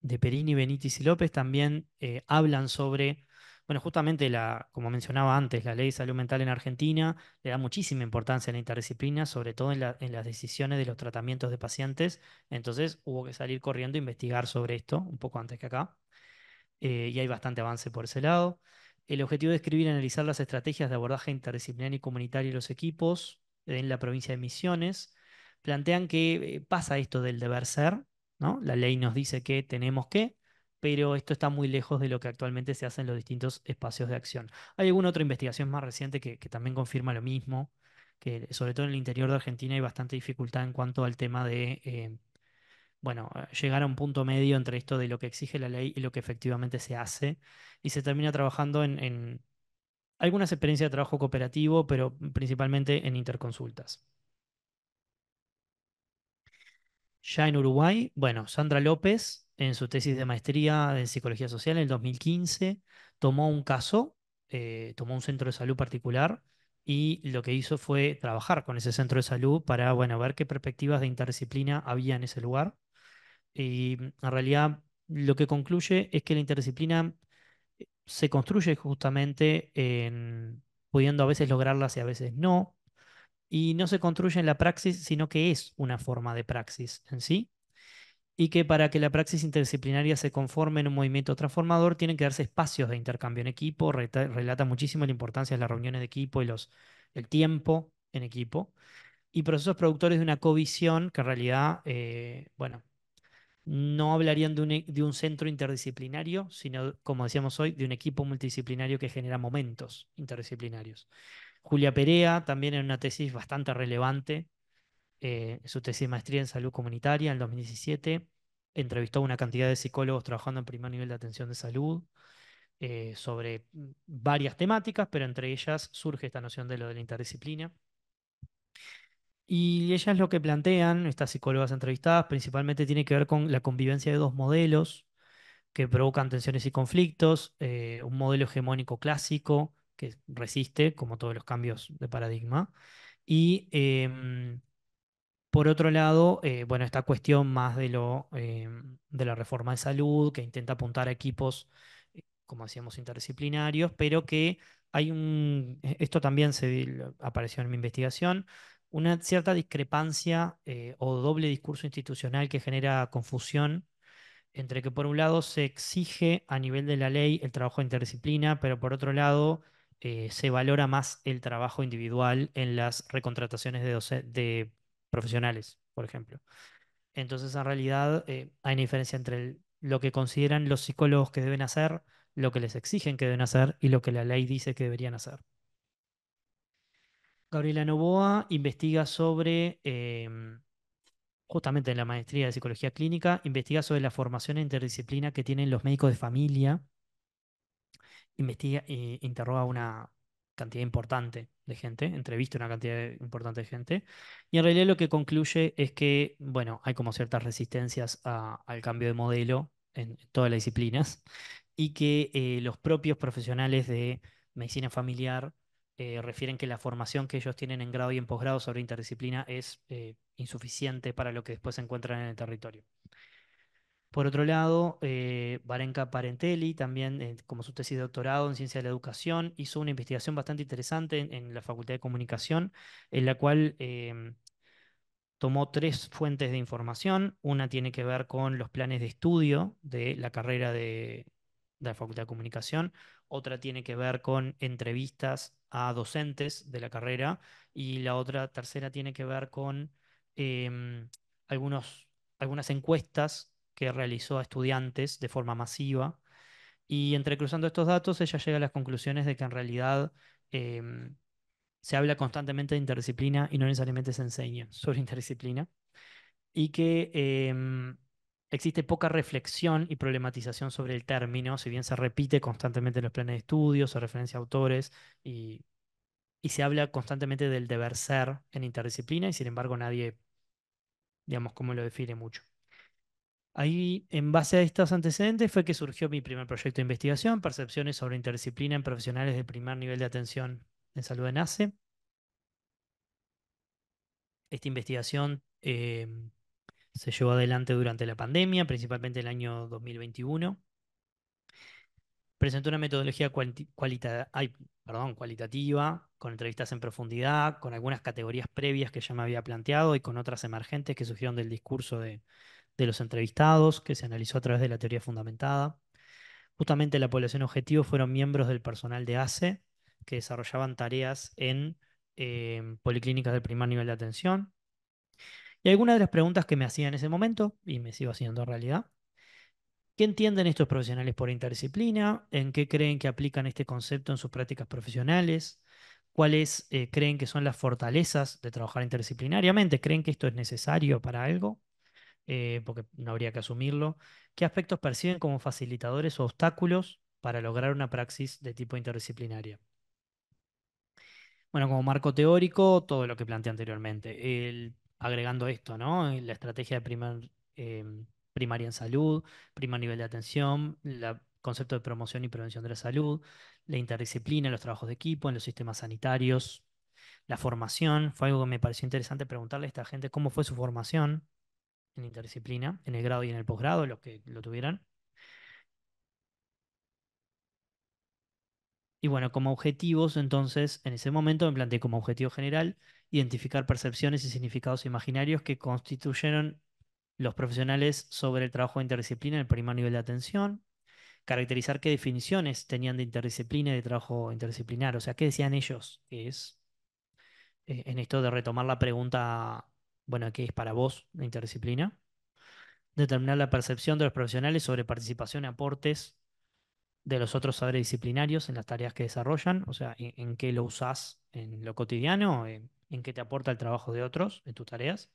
de Perini, Benítez y López también eh, hablan sobre bueno, justamente, la, como mencionaba antes, la ley de salud mental en Argentina le da muchísima importancia a la interdisciplina, sobre todo en, las decisiones de los tratamientos de pacientes. Entonces hubo que salir corriendo a investigar sobre esto un poco antes que acá. Eh, y hay bastante avance por ese lado. El objetivo de escribir y analizar las estrategias de abordaje interdisciplinario y comunitario de los equipos en la provincia de Misiones. Plantean que eh, pasa esto del deber ser, ¿no? La ley nos dice que tenemos que, pero esto está muy lejos de lo que actualmente se hace en los distintos espacios de acción. Hay alguna otra investigación más reciente que, también confirma lo mismo, que sobre todo en el interior de Argentina hay bastante dificultad en cuanto al tema de, eh, bueno, eh, llegar a un punto medio entre esto de lo que exige la ley y lo que efectivamente se hace, y se termina trabajando en, en algunas experiencias de trabajo cooperativo, pero principalmente en interconsultas. Ya en Uruguay, bueno, Sandra López en su tesis de maestría en psicología social en el 2015, tomó un caso, eh, tomó un centro de salud particular y lo que hizo fue trabajar con ese centro de salud para bueno, ver qué perspectivas de interdisciplina había en ese lugar. Y mm, en realidad lo que concluye es que la interdisciplina eh, se construye justamente en, pudiendo a veces lograrlas y a veces no, y no se construye en la praxis, sino que es una forma de praxis en sí y que para que la praxis interdisciplinaria se conforme en un movimiento transformador tienen que darse espacios de intercambio en equipo, relata muchísimo la importancia de las reuniones de equipo y los, el tiempo en equipo, y procesos productores de una covisión que en realidad, eh, bueno, no hablarían de un, e, de un, centro interdisciplinario, sino, como decíamos hoy, de un equipo multidisciplinario que genera momentos interdisciplinarios. Julia Perea, también en una tesis bastante relevante, eh, su tesis de maestría en salud comunitaria en 2017. Entrevistó a una cantidad de psicólogos trabajando en primer nivel de atención de salud eh, sobre varias temáticas, pero entre ellas surge esta noción de lo de la interdisciplina. Y ellas lo que plantean, estas psicólogas entrevistadas, principalmente tiene que ver con la convivencia de dos modelos que provocan tensiones y conflictos, eh, un modelo hegemónico clásico que resiste, como todos los cambios de paradigma, y em, por otro lado, eh, bueno, esta cuestión más de, lo, eh, de la reforma de salud, que intenta apuntar a equipos, eh, como decíamos, interdisciplinarios, pero que hay un, e, esto también se apareció en mi investigación, una cierta discrepancia o doble discurso institucional que genera confusión entre que por un lado se exige a nivel de la ley el trabajo de interdisciplina, pero por otro lado se valora más el trabajo individual en las recontrataciones de, de profesionales, por ejemplo. Entonces, en realidad, eh, hay una diferencia entre lo que consideran los psicólogos que deben hacer, lo que les exigen que deben hacer y lo que la ley dice que deberían hacer. Gabriela Novoa investiga sobre, em, justamente en la maestría de psicología clínica, investiga sobre la formación interdisciplina que tienen los médicos de familia. Investiga, e interroga una, cantidad importante de gente, entrevista una cantidad importante de gente, y en realidad lo que concluye es que, bueno, hay como ciertas resistencias al cambio de modelo en, todas las disciplinas, y que eh, los propios profesionales de medicina familiar eh, refieren que la formación que ellos tienen en grado y en posgrado sobre interdisciplina es eh, insuficiente para lo que después se encuentran en el territorio. Por otro lado, eh, Barenka Parentelli, también eh, como su tesis de doctorado en ciencia de la educación, hizo una investigación bastante interesante en, la Facultad de Comunicación, en la cual em, tomó tres fuentes de información. Una tiene que ver con los planes de estudio de la carrera de, la Facultad de Comunicación, otra tiene que ver con entrevistas a docentes de la carrera y la otra tercera tiene que ver con em, algunos, algunas encuestas que realizó a estudiantes de forma masiva. Y entrecruzando estos datos, ella llega a las conclusiones de que en realidad em, se habla constantemente de interdisciplina y no necesariamente se enseña sobre interdisciplina. Y que em, existe poca reflexión y problematización sobre el término, si bien se repite constantemente en los planes de estudio, se referencia a autores y, y se habla constantemente del deber ser en interdisciplina y sin embargo nadie, digamos, cómo lo define mucho. Ahí, en base a estos antecedentes, fue que surgió mi primer proyecto de investigación, Percepciones sobre interdisciplina en profesionales de primer nivel de atención en salud de NACE. Esta investigación em, se llevó adelante durante la pandemia, principalmente el año 2021. Presentó una metodología perdón, cualitativa, con entrevistas en profundidad, con algunas categorías previas que ya me había planteado y con otras emergentes que surgieron del discurso de de los entrevistados, que se analizó a través de la teoría fundamentada. Justamente la población objetivo fueron miembros del personal de ACE, que desarrollaban tareas en eh, policlínicas del primer nivel de atención. Y algunas de las preguntas que me hacía en ese momento, y me sigo haciendo realidad, ¿qué entienden estos profesionales por interdisciplina? ¿En qué creen que aplican este concepto en sus prácticas profesionales? ¿Cuáles eh, creen que son las fortalezas de trabajar interdisciplinariamente? ¿Creen que esto es necesario para algo? Eh, porque no habría que asumirlo, ¿qué aspectos perciben como facilitadores o obstáculos para lograr una praxis de tipo interdisciplinaria? Bueno, como marco teórico, todo lo que planteé anteriormente. agregando esto, ¿no? La estrategia de em, primaria en salud, primer nivel de atención, el concepto de promoción y prevención de la salud, la interdisciplina en los trabajos de equipo, en los sistemas sanitarios, la formación. Fue algo que me pareció interesante preguntarle a esta gente cómo fue su formación, en interdisciplina, en el grado y en el posgrado, los que lo tuvieran. Y bueno, como objetivos, entonces, en ese momento me planteé como objetivo general identificar percepciones y significados imaginarios que constituyeron los profesionales sobre el trabajo de interdisciplina en el primer nivel de atención, caracterizar qué definiciones tenían de interdisciplina y de trabajo interdisciplinar, o sea, qué decían ellos, es eh, en esto de retomar la pregunta bueno, aquí es para vos la interdisciplina? Determinar la percepción de los profesionales sobre participación y aportes de los otros saberes disciplinarios en las tareas que desarrollan, o sea, en, qué lo usás en lo cotidiano, en, en, qué te aporta el trabajo de otros, en tus tareas.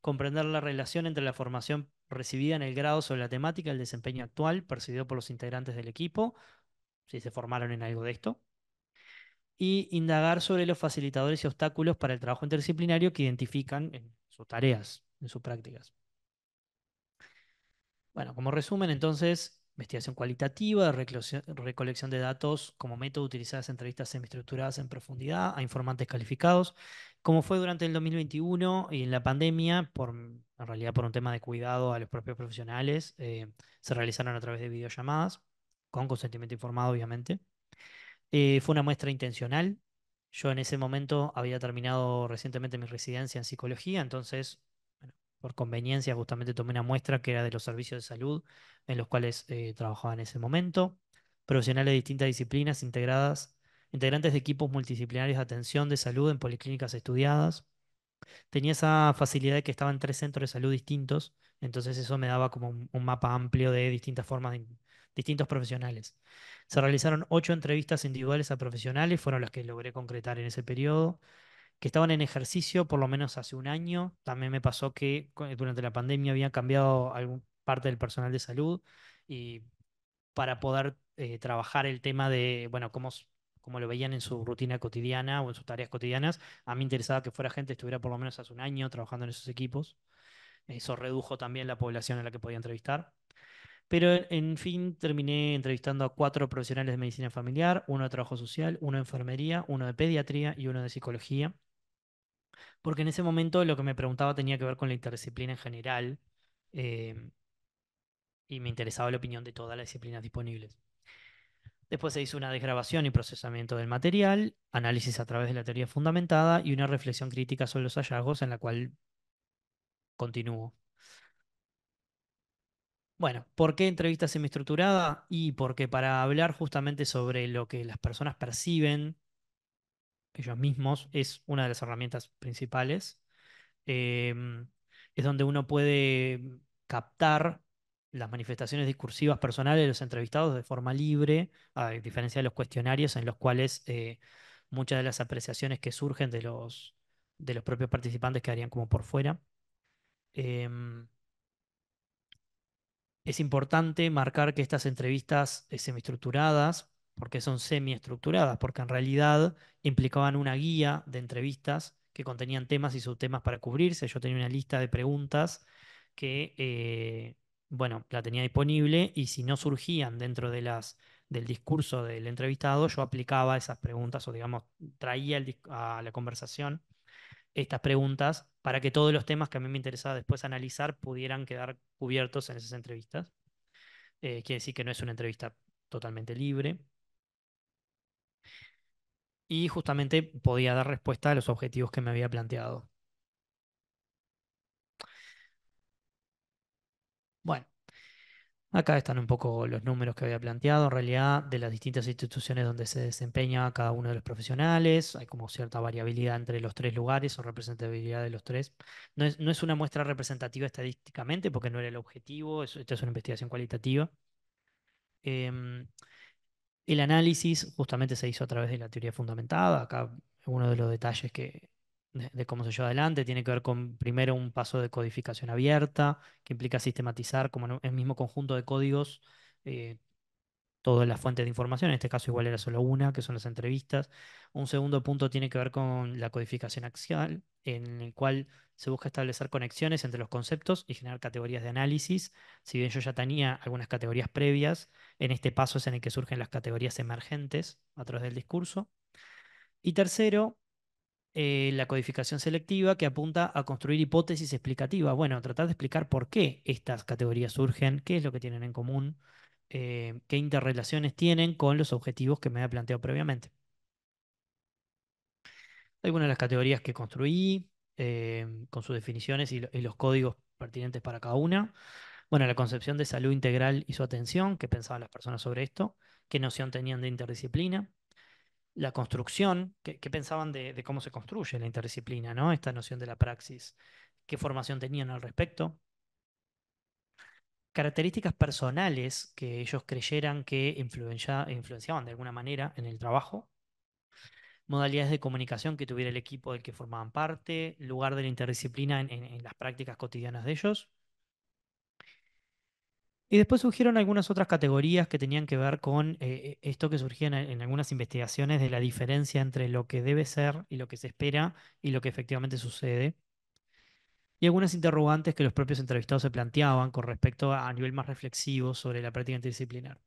Comprender la relación entre la formación recibida en el grado sobre la temática y el desempeño actual percibido por los integrantes del equipo, si se formaron en algo de esto y indagar sobre los facilitadores y obstáculos para el trabajo interdisciplinario que identifican en sus tareas, en sus prácticas. Bueno, como resumen, entonces, investigación cualitativa, recolección de datos como método utilizadas entrevistas semiestructuradas en profundidad a informantes calificados, como fue durante el 2021 y en la pandemia, por, en realidad por un tema de cuidado a los propios profesionales, eh, se realizaron a través de videollamadas, con consentimiento informado, obviamente. Eh, fue una muestra intencional. Yo en ese momento había terminado recientemente mi residencia en psicología, entonces, por conveniencia, justamente tomé una muestra que era de los servicios de salud en los cuales eh, trabajaba en ese momento. Profesionales de distintas disciplinas integradas, integrantes de equipos multidisciplinarios de atención de salud en policlínicas estudiadas. Tenía esa facilidad de que estaba en tres centros de salud distintos, entonces eso me daba como un mapa amplio de distintas formas de, distintos profesionales. Se realizaron ocho entrevistas individuales a profesionales, fueron las que logré concretar en ese periodo, que estaban en ejercicio por lo menos hace un año. También me pasó que durante la pandemia había cambiado parte del personal de salud y para poder eh, trabajar el tema de, bueno, cómo, cómo lo veían en su rutina cotidiana o en sus tareas cotidianas, a mí interesaba que fuera gente que estuviera por lo menos hace un año trabajando en esos equipos. Eso redujo también la población a la que podía entrevistar. Pero en fin, terminé entrevistando a cuatro profesionales de medicina familiar, uno de trabajo social, uno de enfermería, uno de pediatría y uno de psicología. Porque en ese momento lo que me preguntaba tenía que ver con la interdisciplina en general em, y me interesaba la opinión de todas las disciplinas disponibles. Después se hizo una desgrabación y procesamiento del material, análisis a través de la teoría fundamentada y una reflexión crítica sobre los hallazgos en la cual continúo bueno, ¿por qué entrevista semiestructurada? Y porque para hablar justamente sobre lo que las personas perciben ellos mismos es una de las herramientas principales. Em, es donde uno puede captar las manifestaciones discursivas personales de los entrevistados de forma libre, a diferencia de los cuestionarios en los cuales eh, muchas de las apreciaciones que surgen de los, de los propios participantes quedarían como por fuera. Em, es importante marcar que estas entrevistas eh, semiestructuradas, porque son semiestructuradas, porque en realidad implicaban una guía de entrevistas que contenían temas y subtemas para cubrirse. Yo tenía una lista de preguntas que, eh, bueno, la tenía disponible y si no surgían dentro de las, del discurso del entrevistado, yo aplicaba esas preguntas o, digamos, traía a la conversación estas preguntas para que todos los temas que a mí me interesaba después analizar pudieran quedar cubiertos en esas entrevistas. Eh, quiere decir que no es una entrevista totalmente libre. Y justamente podía dar respuesta a los objetivos que me había planteado. Acá están un poco los números que había planteado, en realidad, de las distintas instituciones donde se desempeña cada uno de los profesionales. Hay como cierta variabilidad entre los tres lugares o representabilidad de los tres. No es, una muestra representativa estadísticamente porque no era el objetivo, esta es una investigación cualitativa. Em, el análisis justamente se hizo a través de la teoría fundamentada. Acá uno de los detalles que, de, cómo se lleva adelante, tiene que ver con primero un paso de codificación abierta, que implica sistematizar como el mismo conjunto de códigos eh, todas las fuentes de información, en este caso igual era solo una, que son las entrevistas. Un segundo punto tiene que ver con la codificación axial, en el cual se busca establecer conexiones entre los conceptos y generar categorías de análisis. Si bien yo ya tenía algunas categorías previas, en este paso es en el que surgen las categorías emergentes a través del discurso. Y tercero, eh, la codificación selectiva que apunta a construir hipótesis explicativas. Bueno, tratar de explicar por qué estas categorías surgen, qué es lo que tienen en común, eh, qué interrelaciones tienen con los objetivos que me había planteado previamente. Algunas de las categorías que construí, eh, con sus definiciones y los códigos pertinentes para cada una. Bueno, la concepción de salud integral y su atención, qué pensaban las personas sobre esto, qué noción tenían de interdisciplina, la construcción, qué, pensaban de, cómo se construye la interdisciplina, ¿no? Esta noción de la praxis, qué formación tenían al respecto. Características personales que ellos creyeran que influenciaban de alguna manera en el trabajo. Modalidades de comunicación que tuviera el equipo del que formaban parte, lugar de la interdisciplina en las prácticas cotidianas de ellos y después surgieron algunas otras categorías que tenían que ver con eh, e, esto que surgía en, algunas investigaciones de la diferencia entre lo que debe ser y lo que se espera y lo que efectivamente sucede. Y algunas interrogantes que los propios entrevistados se planteaban con respecto a, a nivel más reflexivo sobre la práctica interdisciplinar.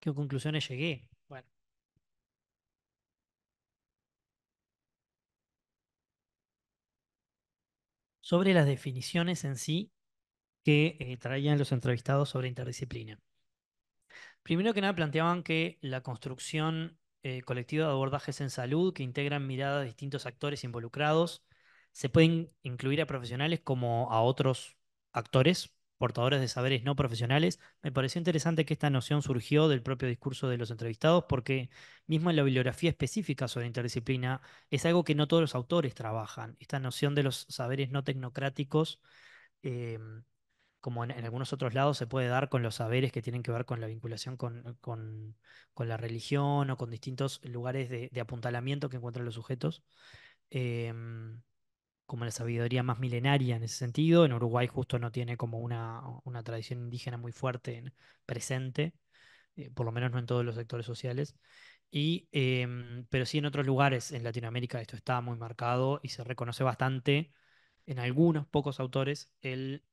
¿Qué conclusiones llegué? Bueno. Sobre las definiciones en sí, que eh, traían los entrevistados sobre interdisciplina. Primero que nada planteaban que la construcción eh, colectiva de abordajes en salud que integran miradas de distintos actores involucrados se pueden incluir a profesionales como a otros actores portadores de saberes no profesionales. Me pareció interesante que esta noción surgió del propio discurso de los entrevistados porque mismo en la bibliografía específica sobre interdisciplina es algo que no todos los autores trabajan, esta noción de los saberes no tecnocráticos. Eh, como en, algunos otros lados se puede dar con los saberes que tienen que ver con la vinculación con, eh, la religión o con distintos lugares de, apuntalamiento que encuentran los sujetos, em, como la sabiduría más milenaria en ese sentido. En Uruguay justo no tiene como una, tradición indígena muy fuerte presente, eh, por lo menos no en todos los sectores sociales. Em, pero sí en otros lugares en Latinoamérica esto está muy marcado y se reconoce bastante en algunos pocos autores el,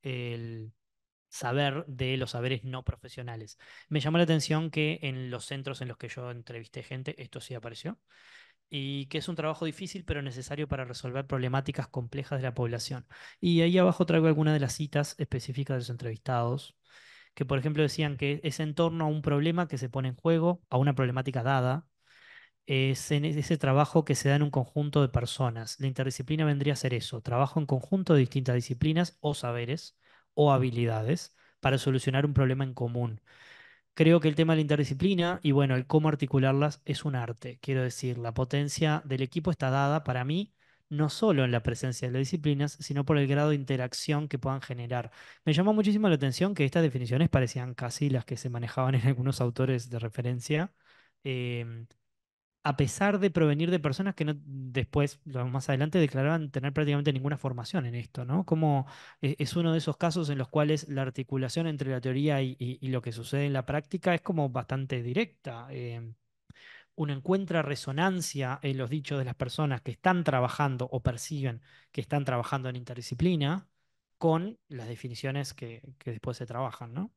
saber de los saberes no profesionales. Me llamó la atención que en los centros en los que yo entrevisté gente, esto sí apareció, y que es un trabajo difícil pero necesario para resolver problemáticas complejas de la población. Y ahí abajo traigo algunas de las citas específicas de los entrevistados, que por ejemplo decían que es en torno a un problema que se pone en juego, a una problemática dada, es ese trabajo que se da en un conjunto de personas. La interdisciplina vendría a ser eso, trabajo en conjunto de distintas disciplinas o saberes o habilidades para solucionar un problema en común. Creo que el tema de la interdisciplina y bueno, el cómo articularlas es un arte. Quiero decir, la potencia del equipo está dada para mí no solo en la presencia de las disciplinas, sino por el grado de interacción que puedan generar. Me llamó muchísimo la atención que estas definiciones parecían casi las que se manejaban en algunos autores de referencia, em, a pesar de provenir de personas que no, después, más adelante, declaraban tener prácticamente ninguna formación en esto, ¿no? Como eh, es uno de esos casos en los cuales la articulación entre la teoría y, lo que sucede en la práctica es como bastante directa. Em, uno encuentra resonancia en los dichos de las personas que están trabajando o perciben que están trabajando en interdisciplina con las definiciones que después se trabajan, ¿no?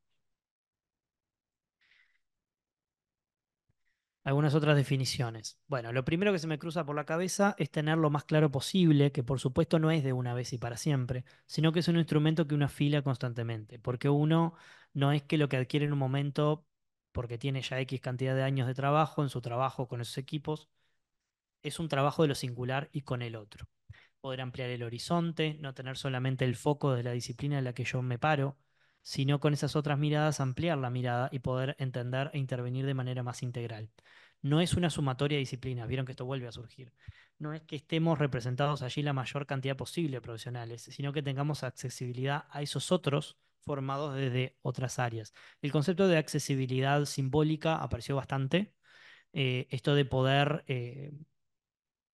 algunas otras definiciones. Bueno, lo primero que se me cruza por la cabeza es tener lo más claro posible, que por supuesto no es de una vez y para siempre, sino que es un instrumento que uno afila constantemente, porque uno no es que lo que adquiere en un momento, porque tiene ya X cantidad de años de trabajo en su trabajo con esos equipos, es un trabajo de lo singular y con el otro. Poder ampliar el horizonte, no tener solamente el foco de la disciplina en la que yo me paro, sino con esas otras miradas ampliar la mirada y poder entender e intervenir de manera más integral. No es una sumatoria de disciplinas, vieron que esto vuelve a surgir. No es que estemos representados allí la mayor cantidad posible de profesionales, sino que tengamos accesibilidad a esos otros formados desde otras áreas. El concepto de accesibilidad simbólica apareció bastante. Eh, esto de poder, eh,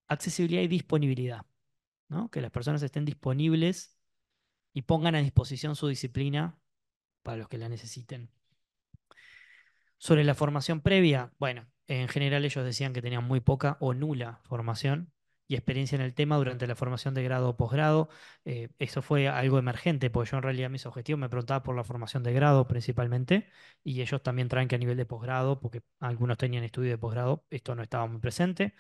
accesibilidad y disponibilidad, que las personas estén disponibles y pongan a disposición su disciplina para los que la necesiten. Sobre la formación previa, bueno, en general ellos decían que tenían muy poca o nula formación y experiencia en el tema durante la formación de grado o posgrado. Eh, eso fue algo emergente, porque yo en realidad mis objetivos me preguntaba por la formación de grado principalmente, y ellos también traen que a nivel de posgrado, porque algunos tenían estudio de posgrado, esto no estaba muy presente.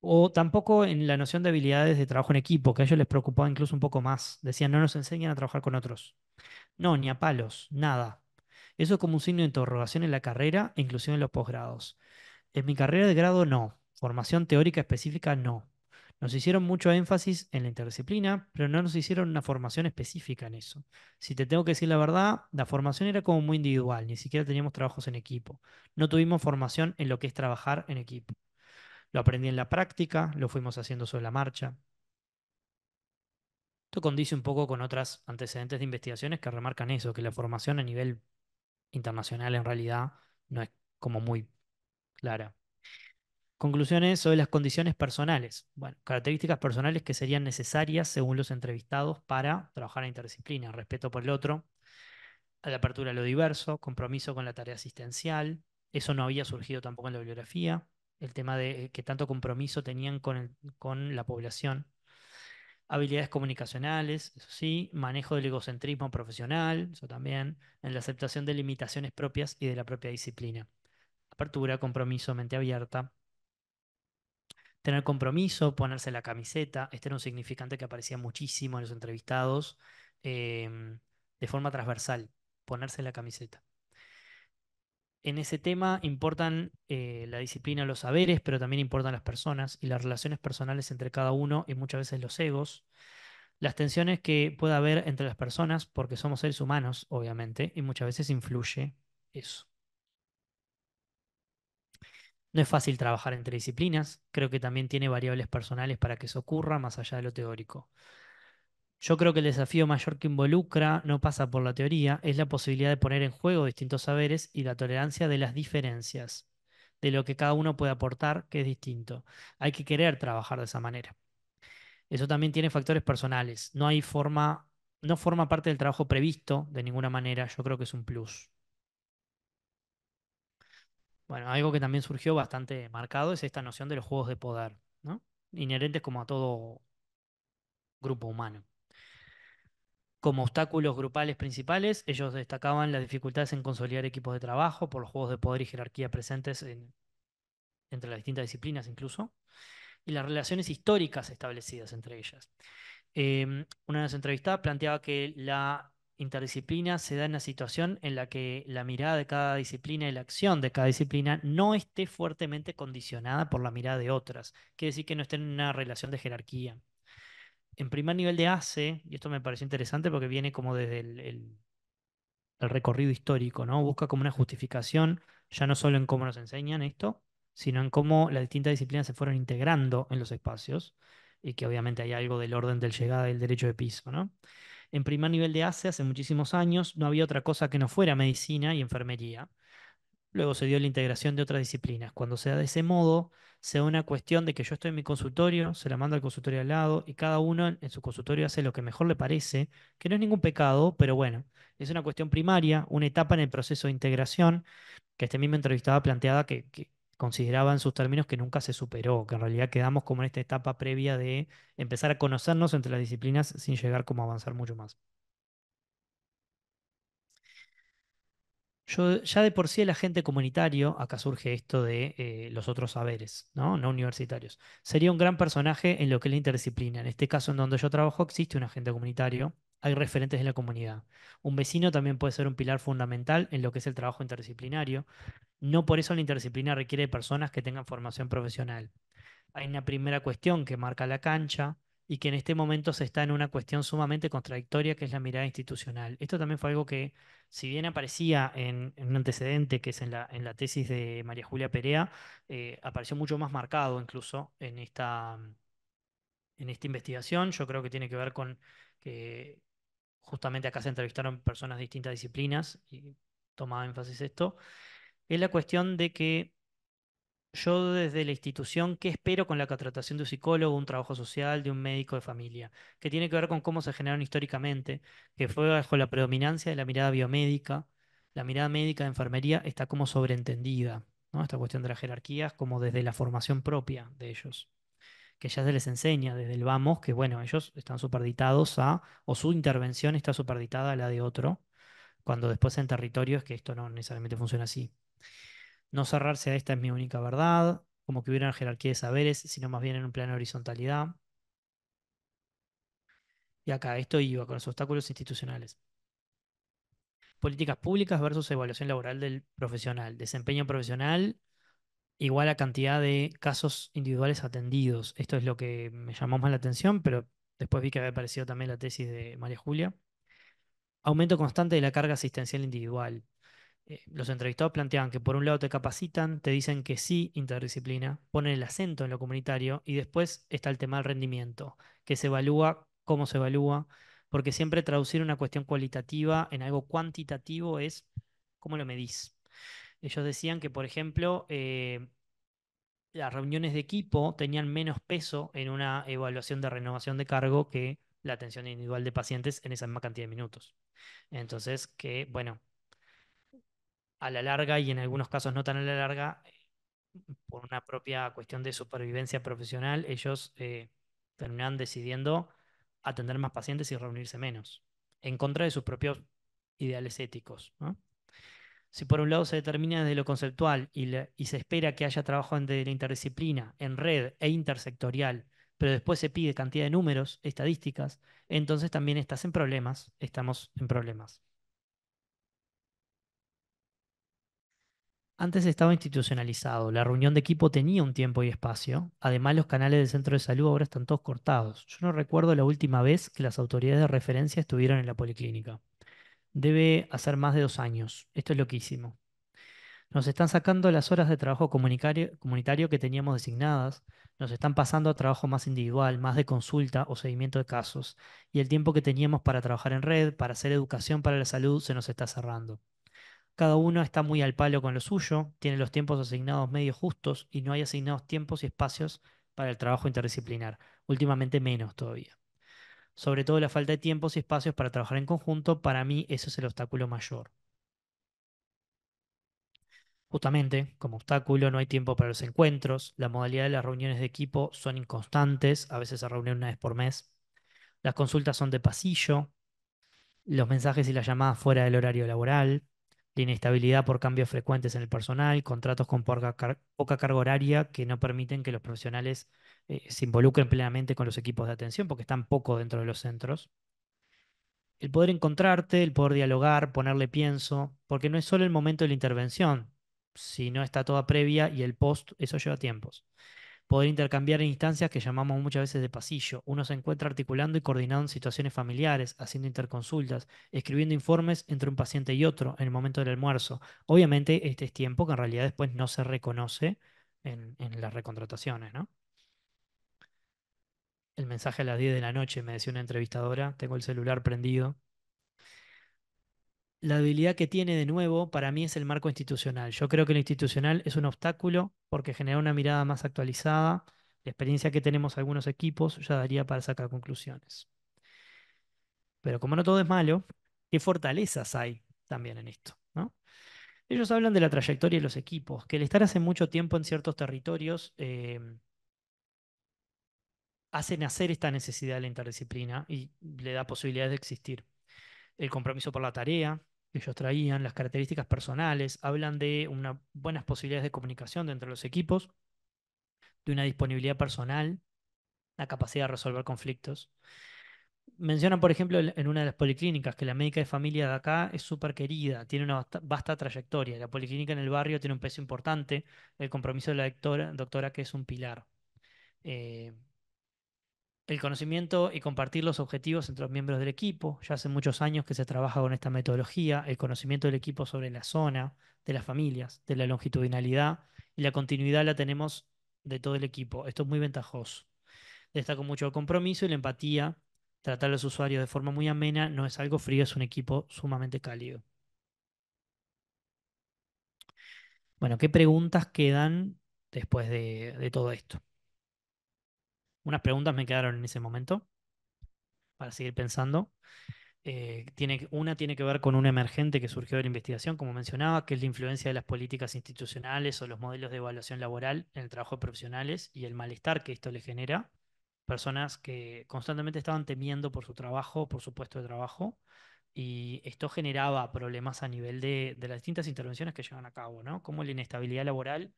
O tampoco en la noción de habilidades de trabajo en equipo, que a ellos les preocupaba incluso un poco más. Decían, no nos enseñan a trabajar con otros. No, ni a palos, nada. Eso es como un signo de interrogación en la carrera e inclusive en los posgrados. En mi carrera de grado no, formación teórica específica no. Nos hicieron mucho énfasis en la interdisciplina, pero no nos hicieron una formación específica en eso. Si te tengo que decir la verdad, la formación era como muy individual, ni siquiera teníamos trabajos en equipo. No tuvimos formación en lo que es trabajar en equipo. Lo aprendí en la práctica, lo fuimos haciendo sobre la marcha. Esto condice un poco con otras antecedentes de investigaciones que remarcan eso, que la formación a nivel internacional en realidad no es como muy clara. Conclusiones sobre las condiciones personales. Bueno, características personales que serían necesarias según los entrevistados para trabajar en interdisciplina, respeto por el otro, a la apertura a lo diverso, compromiso con la tarea asistencial. Eso no había surgido tampoco en la bibliografía. El tema de eh, que tanto compromiso tenían con la población habilidades comunicacionales, eso sí, manejo del egocentrismo profesional, eso también, en la aceptación de limitaciones propias y de la propia disciplina. Apertura, compromiso, mente abierta. Tener compromiso, ponerse la camiseta, este era un significante que aparecía muchísimo en los entrevistados, em, de forma transversal, ponerse la camiseta en ese tema importan eh, la disciplina, los saberes, pero también importan las personas y las relaciones personales entre cada uno y muchas veces los egos. Las tensiones que pueda haber entre las personas, porque somos seres humanos, obviamente, y muchas veces influye eso. No es fácil trabajar entre disciplinas, creo que también tiene variables personales para que eso ocurra más allá de lo teórico. Yo creo que el desafío mayor que involucra no pasa por la teoría, es la posibilidad de poner en juego distintos saberes y la tolerancia de las diferencias, de lo que cada uno puede aportar que es distinto. Hay que querer trabajar de esa manera. Eso también tiene factores personales. No hay forma, no forma parte del trabajo previsto de ninguna manera. Yo creo que es un plus. Bueno, algo que también surgió bastante marcado es esta noción de los juegos de poder, ¿no? Inherentes como a todo grupo humano. Como obstáculos grupales principales, ellos destacaban las dificultades en consolidar equipos de trabajo por los juegos de poder y jerarquía presentes entre las distintas disciplinas incluso, y las relaciones históricas establecidas entre ellas. Em, una de las entrevistadas planteaba que la interdisciplina se da en una situación en la que la mirada de cada disciplina y la acción de cada disciplina no esté fuertemente condicionada por la mirada de otras. Quiere decir que no esté en una relación de jerarquía en primer nivel de ACE, y esto me pareció interesante porque viene como desde el, recorrido histórico, ¿no? Busca como una justificación, ya no solo en cómo nos enseñan esto, sino en cómo las distintas disciplinas se fueron integrando en los espacios, y que obviamente hay algo del orden del llegada del derecho de piso, En primer nivel de ACE, hace muchísimos años, no había otra cosa que no fuera medicina y enfermería. Luego se dio la integración de otras disciplinas. Cuando se da de ese modo, se da una cuestión de que yo estoy en mi consultorio, se la mando al consultorio al lado y cada uno en su consultorio hace lo que mejor le parece, que no es ningún pecado, pero bueno, es una cuestión primaria, una etapa en el proceso de integración que este mismo entrevistado planteada que, que consideraba en sus términos que nunca se superó, que en realidad quedamos como en esta etapa previa de empezar a conocernos entre las disciplinas sin llegar como a avanzar mucho más. Yo, ya de por sí el agente comunitario, acá surge esto de eh, los otros saberes, ¿no? no universitarios, sería un gran personaje en lo que es la interdisciplina. En este caso en donde yo trabajo existe un agente comunitario, hay referentes de la comunidad. Un vecino también puede ser un pilar fundamental en lo que es el trabajo interdisciplinario. No por eso la interdisciplina requiere de personas que tengan formación profesional. Hay una primera cuestión que marca la cancha, y que en este momento se está en una cuestión sumamente contradictoria que es la mirada institucional. Esto también fue algo que, si bien aparecía en, un antecedente que es en la, en la, tesis de María Julia Perea, eh, apareció mucho más marcado incluso en esta, en esta investigación. Yo creo que tiene que ver con que justamente acá se entrevistaron personas de distintas disciplinas y tomaba énfasis esto, es la cuestión de que yo desde la institución, ¿qué espero con la contratación de un psicólogo, un trabajo social, de un médico de familia? Que tiene que ver con cómo se generaron históricamente, que fue bajo la predominancia de la mirada biomédica. La mirada médica de enfermería está como sobreentendida, ¿no? Esta cuestión de las jerarquías como desde la formación propia de ellos, que ya se les enseña desde el vamos, que bueno, ellos están superditados a, o su intervención está superditada a la de otro, cuando después en territorios que esto no necesariamente funciona así no cerrarse a esta es mi única verdad, como que hubiera una jerarquía de saberes, sino más bien en un plano de horizontalidad. Y acá esto iba con los obstáculos institucionales. Políticas públicas versus evaluación laboral del profesional. Desempeño profesional igual a cantidad de casos individuales atendidos. Esto es lo que me llamó más la atención, pero después vi que había aparecido también la tesis de María Julia. Aumento constante de la carga asistencial individual. Eh, los entrevistados planteaban que por un lado te capacitan, te dicen que sí, interdisciplina, ponen el acento en lo comunitario y después está el tema del rendimiento, que se evalúa, cómo se evalúa, porque siempre traducir una cuestión cualitativa en algo cuantitativo es cómo lo medís. Ellos decían que, por ejemplo, eh, las reuniones de equipo tenían menos peso en una evaluación de renovación de cargo que la atención individual de pacientes en esa misma cantidad de minutos. Entonces, que bueno, a la larga y en algunos casos no tan a la larga, por una propia cuestión de supervivencia profesional, ellos eh, terminan decidiendo atender más pacientes y reunirse menos, en contra de sus propios ideales éticos. Si por un lado se determina desde lo conceptual y, se espera que haya trabajo de la interdisciplina, en red e intersectorial, pero después se pide cantidad de números, estadísticas, entonces también estás en problemas, estamos en problemas. Antes estaba institucionalizado, la reunión de equipo tenía un tiempo y espacio, además los canales del centro de salud ahora están todos cortados. Yo no recuerdo la última vez que las autoridades de referencia estuvieron en la policlínica. Debe hacer más de dos años, esto es loquísimo. Nos están sacando las horas de trabajo comunitario que teníamos designadas, nos están pasando a trabajo más individual, más de consulta o seguimiento de casos, y el tiempo que teníamos para trabajar en red, para hacer educación para la salud, se nos está cerrando. Cada uno está muy al palo con lo suyo, tiene los tiempos asignados medio justos y no hay asignados tiempos y espacios para el trabajo interdisciplinar, últimamente menos todavía. Sobre todo la falta de tiempos y espacios para trabajar en conjunto, para mí eso es el obstáculo mayor. Justamente, como obstáculo, no hay tiempo para los encuentros, la modalidad de las reuniones de equipo son inconstantes, a veces se reúnen una vez por mes, las consultas son de pasillo, los mensajes y las llamadas fuera del horario laboral, la inestabilidad por cambios frecuentes en el personal, contratos con poca, carga horaria que no permiten que los profesionales eh, se involucren plenamente con los equipos de atención porque están poco dentro de los centros. El poder encontrarte, el poder dialogar, ponerle pienso, porque no es solo el momento de la intervención, si no está toda previa y el post, eso lleva tiempos poder intercambiar en instancias que llamamos muchas veces de pasillo. Uno se encuentra articulando y coordinando situaciones familiares, haciendo interconsultas, escribiendo informes entre un paciente y otro en el momento del almuerzo. Obviamente, este es tiempo que en realidad después no se reconoce en, las recontrataciones, El mensaje a las 10 de la noche, me decía una entrevistadora, tengo el celular prendido, la debilidad que tiene de nuevo para mí es el marco institucional. Yo creo que lo institucional es un obstáculo porque genera una mirada más actualizada. La experiencia que tenemos algunos equipos ya daría para sacar conclusiones. Pero como no todo es malo, ¿qué fortalezas hay también en esto? Ellos hablan de la trayectoria de los equipos, que el estar hace mucho tiempo en ciertos territorios eh, hace nacer esta necesidad de la interdisciplina y le da posibilidades de existir. El compromiso por la tarea, ellos traían, las características personales, hablan de unas buenas posibilidades de comunicación entre los equipos, de una disponibilidad personal, la capacidad de resolver conflictos. Mencionan, por ejemplo, en una de las policlínicas que la médica de familia de acá es súper querida, tiene una vasta, trayectoria. La policlínica en el barrio tiene un peso importante, el compromiso de la doctora, doctora que es un pilar. Eh, el conocimiento y compartir los objetivos entre los miembros del equipo. Ya hace muchos años que se trabaja con esta metodología, el conocimiento del equipo sobre la zona, de las familias, de la longitudinalidad y la continuidad la tenemos de todo el equipo. Esto es muy ventajoso. Destaco mucho el compromiso y la empatía. Tratar a los usuarios de forma muy amena no es algo frío, es un equipo sumamente cálido. Bueno, ¿qué preguntas quedan después de, de todo esto? unas preguntas me quedaron en ese momento para seguir pensando. Eh, tiene, una tiene que ver con una emergente que surgió de la investigación, como mencionaba, que es la influencia de las políticas institucionales o los modelos de evaluación laboral en el trabajo de profesionales y el malestar que esto le genera. Personas que constantemente estaban temiendo por su trabajo, por su puesto de trabajo, y esto generaba problemas a nivel de, de las distintas intervenciones que llevan a cabo, ¿no? Como la inestabilidad laboral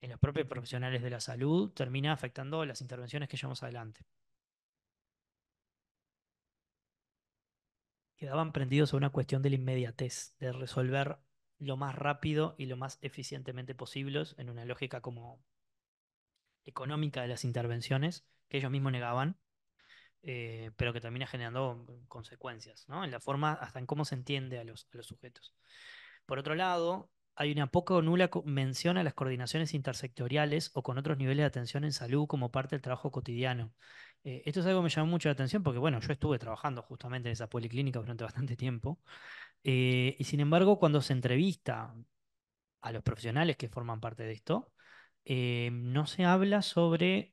en los propios profesionales de la salud termina afectando las intervenciones que llevamos adelante. Quedaban prendidos a una cuestión de la inmediatez, de resolver lo más rápido y lo más eficientemente posibles en una lógica como económica de las intervenciones que ellos mismos negaban, eh, pero que termina generando consecuencias, ¿no? En la forma, hasta en cómo se entiende a los, a los sujetos. Por otro lado, hay una poca o nula mención a las coordinaciones intersectoriales o con otros niveles de atención en salud como parte del trabajo cotidiano. Eh, esto es algo que me llamó mucho la atención porque, bueno, yo estuve trabajando justamente en esa policlínica durante bastante tiempo. Eh, y sin embargo, cuando se entrevista a los profesionales que forman parte de esto, eh, no se habla sobre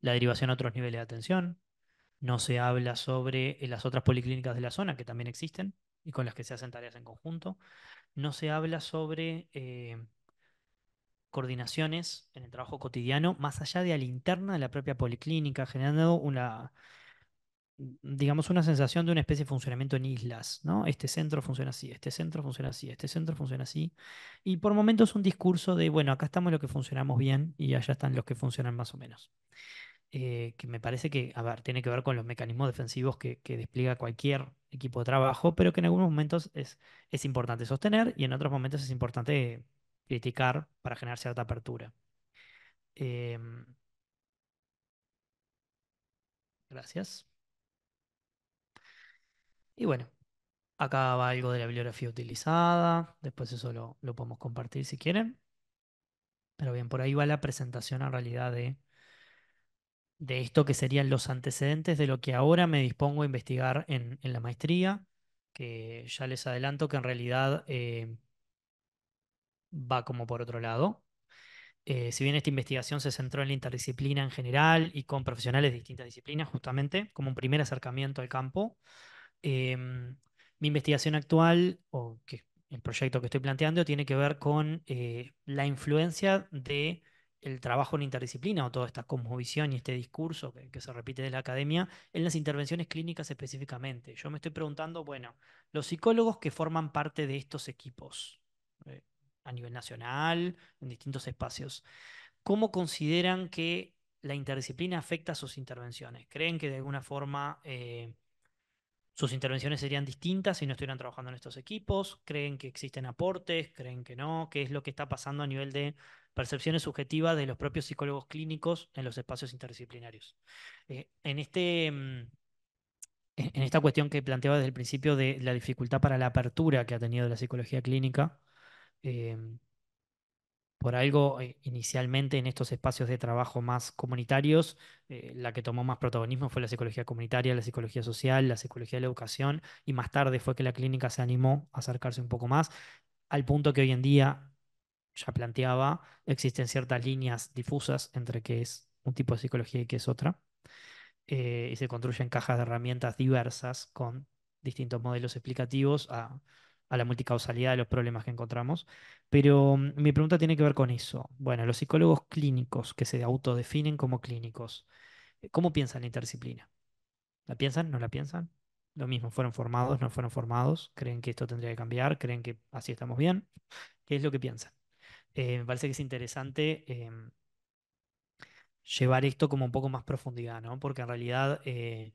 la derivación a otros niveles de atención, no se habla sobre las otras policlínicas de la zona que también existen, y con las que se hacen tareas en conjunto. No se habla sobre eh, coordinaciones en el trabajo cotidiano, más allá de la interna de la propia policlínica, generando una, digamos, una sensación de una especie de funcionamiento en islas, ¿no? Este centro funciona así, este centro funciona así, este centro funciona así. Y por momentos un discurso de, bueno, acá estamos los que funcionamos bien y allá están los que funcionan más o menos. Eh, que me parece que, a ver, tiene que ver con los mecanismos defensivos que, despliega cualquier equipo de trabajo, pero que en algunos momentos es, importante sostener y en otros momentos es importante criticar para generar cierta apertura. Em, gracias. Y bueno, acá va algo de la bibliografía utilizada, después eso lo, lo podemos compartir si quieren. Pero bien, por ahí va la presentación en realidad de de esto que serían los antecedentes de lo que ahora me dispongo a investigar en, la maestría, que ya les adelanto que en realidad eh, va como por otro lado. Eh, si bien esta investigación se centró en la interdisciplina en general y con profesionales de distintas disciplinas, justamente como un primer acercamiento al campo, em, mi investigación actual, o el proyecto que estoy planteando, tiene que ver con eh, la influencia de el trabajo en interdisciplina o toda esta cosmovisión y este discurso que, se repite de la academia en las intervenciones clínicas específicamente. Yo me estoy preguntando, bueno, los psicólogos que forman parte de estos equipos eh, a nivel nacional, en distintos espacios, ¿cómo consideran que la interdisciplina afecta a sus intervenciones? ¿Creen que de alguna forma... Eh, sus intervenciones serían distintas si no estuvieran trabajando en estos equipos, creen que existen aportes, creen que no, qué es lo que está pasando a nivel de percepciones subjetivas de los propios psicólogos clínicos en los espacios interdisciplinarios. Eh, en, este, mm, en esta cuestión que planteaba desde el principio de la dificultad para la apertura que ha tenido la psicología clínica, eh, por algo eh, inicialmente en estos espacios de trabajo más comunitarios, la que tomó más protagonismo fue la psicología comunitaria, la psicología social, la psicología de la educación, y más tarde fue que la clínica se animó a acercarse un poco más, al punto que hoy en día ya planteaba, existen ciertas líneas difusas entre qué es un tipo de psicología y qué es otra, eh, y se construyen cajas de herramientas diversas con distintos modelos explicativos a, a la multicausalidad de los problemas que encontramos. Pero mm, mi pregunta tiene que ver con eso. Bueno, los psicólogos clínicos que se autodefinen como clínicos, eh, ¿cómo piensan la interdisciplina? ¿La piensan? ¿No la piensan? Lo mismo, ¿fueron formados? ¿No fueron formados? ¿Creen que esto tendría que cambiar? ¿Creen que así estamos bien? ¿Qué es lo que piensan? Eh, me parece que es interesante em, llevar esto como un poco más profundidad, ¿no? Porque en realidad, eh,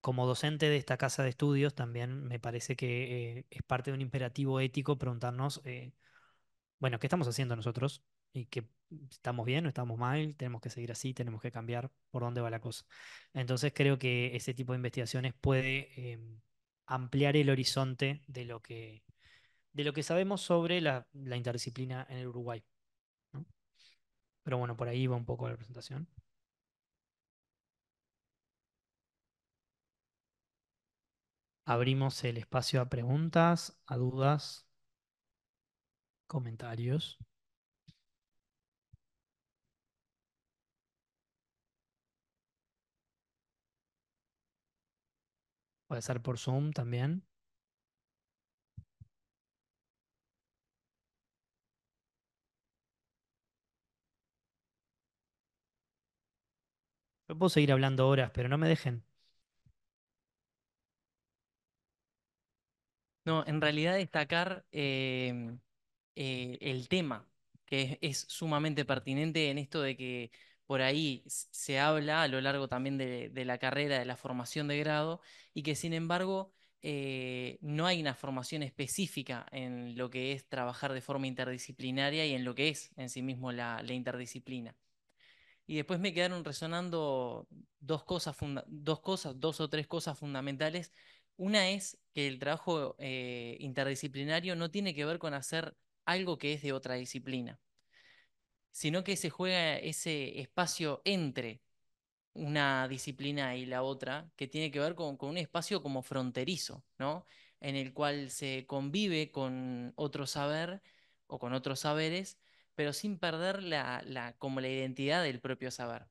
como docente de esta casa de estudios, también me parece que eh, es parte de un imperativo ético preguntarnos, bueno, ¿qué estamos haciendo nosotros? y que estamos bien o estamos mal, tenemos que seguir así, tenemos que cambiar por dónde va la cosa. Entonces creo que ese tipo de investigaciones puede em, ampliar el horizonte de lo que de lo que sabemos sobre la, interdisciplina en el Uruguay. Pero bueno, por ahí va un poco la presentación. Abrimos el espacio a preguntas, a dudas, comentarios. Puede ser por Zoom también. puedo seguir hablando horas, pero no me dejen. No, en realidad destacar em, eh, el tema, que es, sumamente pertinente en esto de que por ahí se habla a lo largo también de, la carrera, de la formación de grado, y que sin embargo eh, no hay una formación específica en lo que es trabajar de forma interdisciplinaria y en lo que es en sí mismo la interdisciplina. Y después me quedaron resonando dos cosas, dos o tres cosas fundamentales. Una es que el trabajo eh, interdisciplinario no tiene que ver con hacer algo que es de otra disciplina, sino que se juega ese espacio entre una disciplina y la otra, que tiene que ver con, un espacio como fronterizo, En el cual se convive con otro saber o con otros saberes pero sin perder la, como la identidad del propio saber.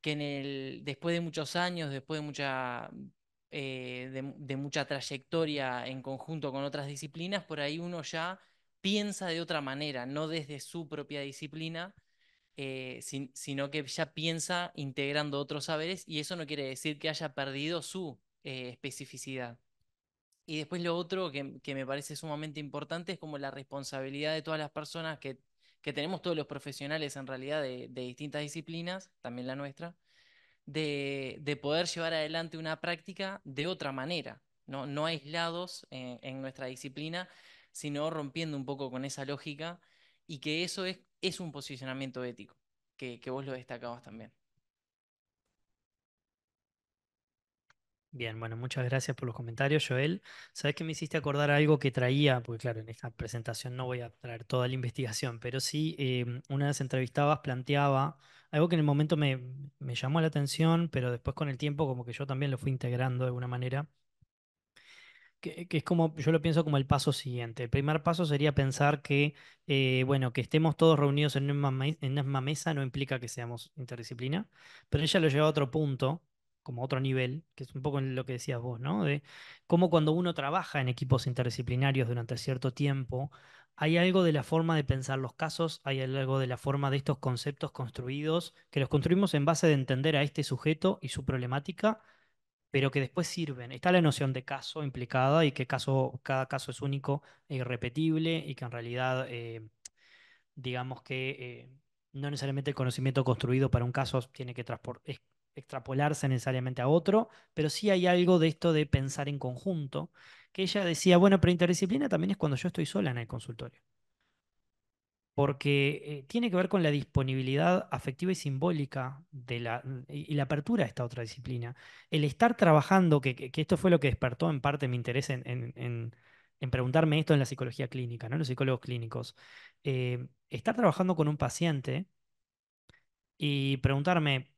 Que en el, después de muchos años, después de mucha, eh, de, mucha trayectoria en conjunto con otras disciplinas, por ahí uno ya piensa de otra manera, no desde su propia disciplina, eh, sino que ya piensa integrando otros saberes y eso no quiere decir que haya perdido su eh, especificidad. Y después lo otro que, que, me parece sumamente importante es como la responsabilidad de todas las personas que que tenemos todos los profesionales en realidad de, distintas disciplinas, también la nuestra, de, poder llevar adelante una práctica de otra manera, no, no aislados eh, en, nuestra disciplina, sino rompiendo un poco con esa lógica y que eso es, es un posicionamiento ético, que, que vos lo destacabas también. Bien, bueno, muchas gracias por los comentarios, Joel. Sabes que me hiciste acordar algo que traía, porque claro, en esta presentación no voy a traer toda la investigación, pero sí, em, una de las entrevistadas planteaba algo que en el momento me, llamó la atención, pero después con el tiempo como que yo también lo fui integrando de alguna manera, que, es como, yo lo pienso como el paso siguiente. El primer paso sería pensar que, eh, bueno, que estemos todos reunidos en una, en una misma mesa no implica que seamos interdisciplina, pero ella lo lleva a otro punto como otro nivel, que es un poco lo que decías vos, ¿no? De cómo cuando uno trabaja en equipos interdisciplinarios durante cierto tiempo, hay algo de la forma de pensar los casos, hay algo de la forma de estos conceptos construidos, que los construimos en base de entender a este sujeto y su problemática, pero que después sirven. Está la noción de caso implicada y que caso, cada caso es único e irrepetible y que en realidad, eh, digamos que... Eh, no necesariamente el conocimiento construido para un caso tiene que transportar extrapolarse necesariamente a otro, pero sí hay algo de esto de pensar en conjunto, que ella decía, bueno, pero interdisciplina también es cuando yo estoy sola en el consultorio, porque eh, tiene que ver con la disponibilidad afectiva y simbólica de la, y, la apertura a esta otra disciplina. El estar trabajando, que, esto fue lo que despertó en parte mi interés en, preguntarme esto en la psicología clínica, ¿no? los psicólogos clínicos, eh, estar trabajando con un paciente y preguntarme,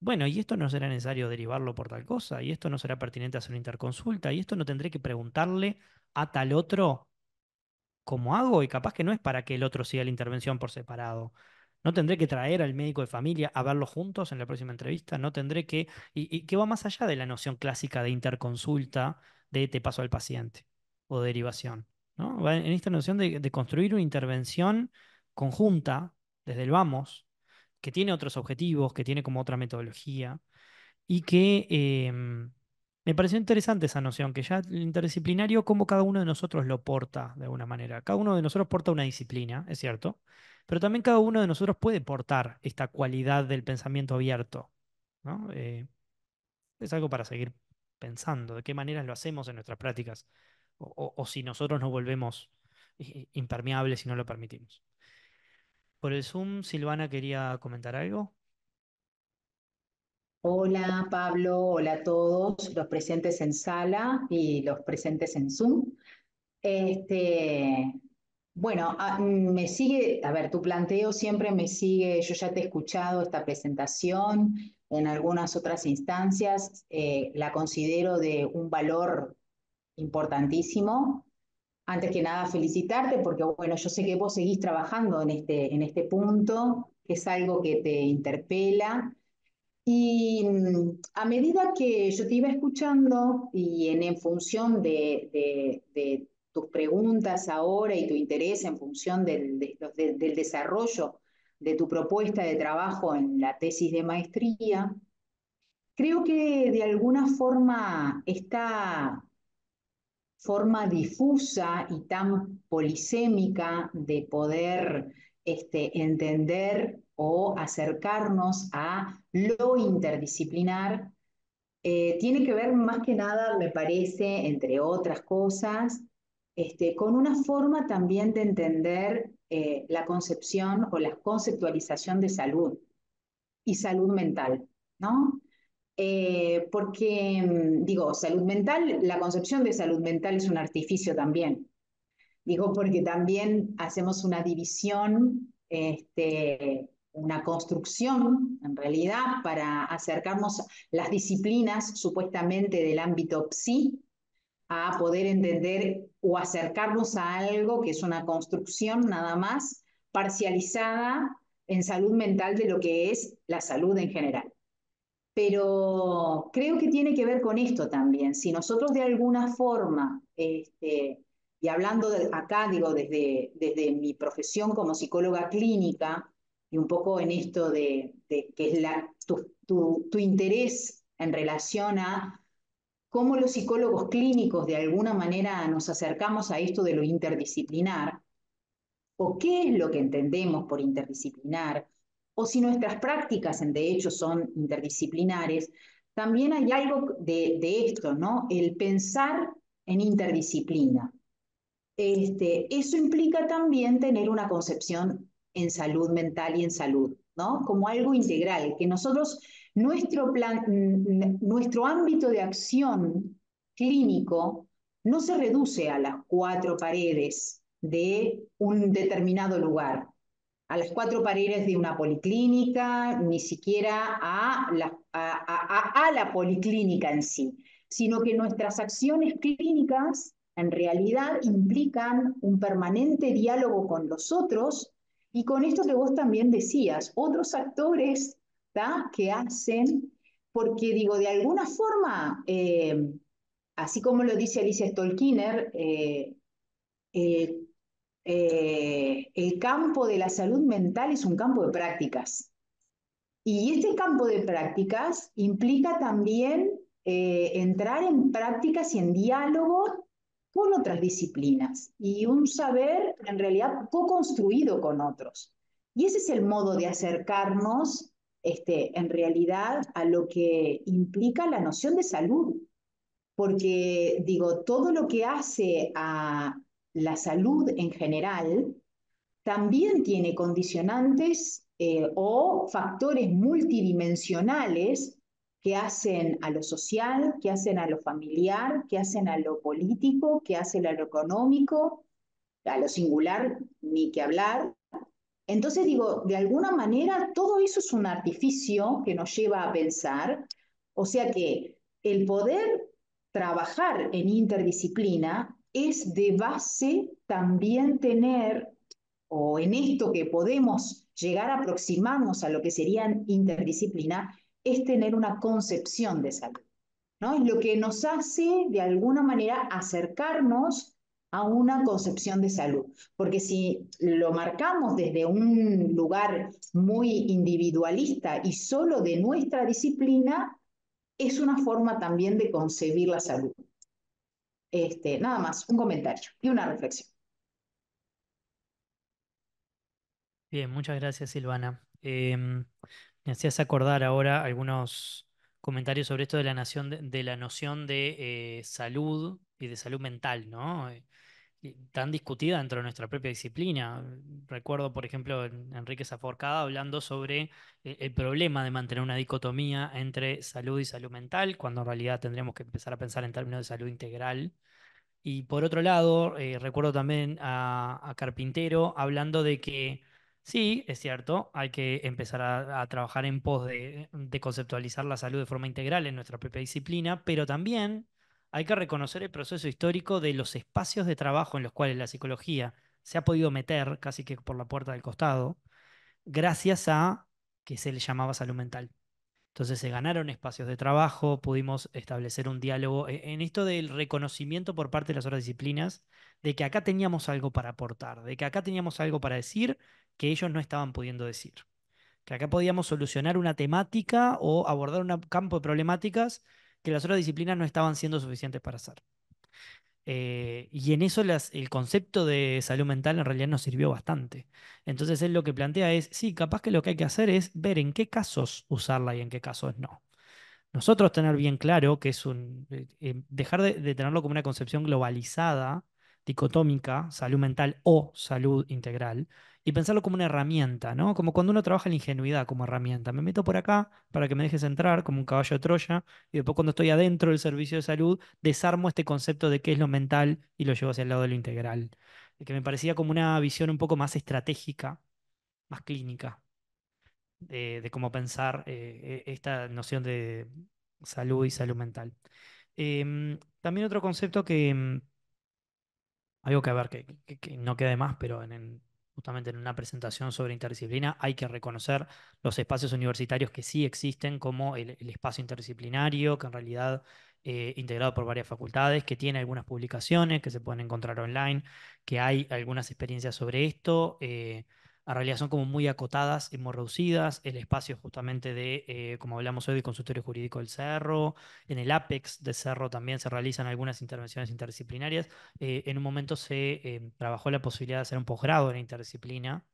bueno, y esto no será necesario derivarlo por tal cosa, y esto no será pertinente hacer una interconsulta, y esto no tendré que preguntarle a tal otro cómo hago, y capaz que no es para que el otro siga la intervención por separado. No tendré que traer al médico de familia a verlo juntos en la próxima entrevista, no tendré que, y, qué que va más allá de la noción clásica de interconsulta, de te paso al paciente o derivación. ¿no? en esta noción de, de construir una intervención conjunta desde el vamos, que tiene otros objetivos, que tiene como otra metodología y que em, me pareció interesante esa noción, que ya el interdisciplinario, como cada uno de nosotros lo porta de alguna manera. Cada uno de nosotros porta una disciplina, es cierto, pero también cada uno de nosotros puede portar esta cualidad del pensamiento abierto. Eh, es algo para seguir pensando, de qué maneras lo hacemos en nuestras prácticas, o, o si nosotros nos volvemos eh, impermeables y no lo permitimos. Por el Zoom, Silvana quería comentar algo. Hola Pablo, hola a todos los presentes en sala y los presentes en Zoom. Este, bueno, ah, mm, me sigue, a ver, tu planteo siempre me sigue, yo ya te he escuchado esta presentación en algunas otras instancias, eh, la considero de un valor importantísimo antes que nada felicitarte porque, bueno, yo sé que vos seguís trabajando en este, en este punto, que es algo que te interpela. Y mm, a medida que yo te iba escuchando y en, función de, tus preguntas ahora y tu interés en función del desarrollo de tu propuesta de trabajo en la tesis de maestría, creo que de alguna forma está forma difusa y tan polisémica de poder este, entender o acercarnos a lo interdisciplinar, eh, tiene que ver más que nada, me parece, entre otras cosas, este, con una forma también de entender eh, la concepción o la conceptualización de salud y salud mental, ¿no? Eh, porque, mm, digo, salud mental, la concepción de salud mental es un artificio también. Digo, porque también hacemos una división, este, una construcción, en realidad, para acercarnos las disciplinas supuestamente del ámbito psi a poder entender o acercarnos a algo que es una construcción nada más parcializada en salud mental de lo que es la salud en general. Pero creo que tiene que ver con esto también. Si nosotros de alguna forma, este, y hablando acá, digo, desde, desde mi profesión como psicóloga clínica, y un poco en esto de, que es la, tu interés en relación a cómo los psicólogos clínicos de alguna manera nos acercamos a esto de lo interdisciplinar, o qué es lo que entendemos por interdisciplinar, o si nuestras prácticas, de hecho, son interdisciplinares, también hay algo de, esto, ¿no? El pensar en interdisciplina. Este, eso implica también tener una concepción en salud mental y en salud, ¿no? Como algo integral, que nosotros, nuestro, plan, nuestro ámbito de acción clínico no se reduce a las cuatro paredes de un determinado lugar, a las cuatro paredes de una policlínica, ni siquiera a la, policlínica en sí, sino que nuestras acciones clínicas en realidad implican un permanente diálogo con los otros y con esto que vos también decías, otros actores que hacen, porque digo, de alguna forma, eh, así como lo dice Alicia Stolkiner, eh, eh eh, el campo de la salud mental es un campo de prácticas. Y este campo de prácticas implica también eh, entrar en prácticas y en diálogo con otras disciplinas y un saber en realidad co-construido con otros. Y ese es el modo de acercarnos este, en realidad a lo que implica la noción de salud. Porque digo, todo lo que hace a la salud en general, también tiene condicionantes eh, o factores multidimensionales que hacen a lo social, que hacen a lo familiar, que hacen a lo político, que hacen a lo económico, a lo singular, ni que hablar. Entonces digo, de alguna manera todo eso es un artificio que nos lleva a pensar, o sea que el poder trabajar en interdisciplina es de base también tener, o en esto que podemos llegar a aproximarnos a lo que sería interdisciplina, es tener una concepción de salud. ¿no? Es lo que nos hace, de alguna manera, acercarnos a una concepción de salud. Porque si lo marcamos desde un lugar muy individualista y solo de nuestra disciplina, es una forma también de concebir la salud. Este, nada más, un comentario y una reflexión. Bien, muchas gracias Silvana. Em, me hacías acordar ahora algunos comentarios sobre esto de la, nación de, la noción de eh, salud y de salud mental, ¿no? tan discutida dentro de nuestra propia disciplina. Recuerdo, por ejemplo, Enrique Zaforcada hablando sobre eh, el problema de mantener una dicotomía entre salud y salud mental, cuando en realidad tendríamos que empezar a pensar en términos de salud integral. Y por otro lado, eh, recuerdo también a, Carpintero hablando de que sí, es cierto, hay que empezar a, trabajar en pos de conceptualizar la salud de forma integral en nuestra propia disciplina, pero también hay que reconocer el proceso histórico de los espacios de trabajo en los cuales la psicología se ha podido meter casi que por la puerta del costado, gracias a que se le llamaba salud mental. Entonces se ganaron espacios de trabajo, pudimos establecer un diálogo e-, en esto del reconocimiento por parte de las otras disciplinas de que acá teníamos algo para aportar, de que acá teníamos algo para decir que ellos no estaban pudiendo decir, que acá podíamos solucionar una temática o abordar un campo de problemáticas que las otras disciplinas no estaban siendo suficientes para hacer. Eh, y en eso el concepto de salud mental en realidad nos sirvió bastante. Entonces él lo que plantea es, sí, capaz que lo que hay que hacer es ver en qué casos usarla y en qué casos no. Nosotros tener bien claro que es un, eh, eh, dejar de, tenerlo como una concepción globalizada, dicotómica, salud mental o salud integral, y pensarlo como una herramienta, ¿no? Como cuando uno trabaja la ingenuidad como herramienta. Me meto por acá para que me dejes entrar como un caballo de Troya y después cuando estoy adentro del servicio de salud desarmo este concepto de qué es lo mental y lo llevo hacia el lado de lo integral. Que me parecía como una visión un poco más estratégica, más clínica, de, cómo pensar eh, e, esta noción de salud y salud mental. Em, también otro concepto que... Mm, algo que a ver, que, no quede más, pero en, en justamente en una presentación sobre interdisciplina, hay que reconocer los espacios universitarios que sí existen, como el, espacio interdisciplinario, que en realidad eh, integrado por varias facultades, que tiene algunas publicaciones que se pueden encontrar online, que hay algunas experiencias sobre esto. Eh, en realidad son como muy acotadas y muy reducidas. El espacio justamente de, eh, como hablamos hoy, del consultorio jurídico del Cerro, en el APEX de Cerro también se realizan algunas intervenciones interdisciplinarias. Eh, en un momento se em, trabajó la posibilidad de hacer un posgrado en interdisciplina,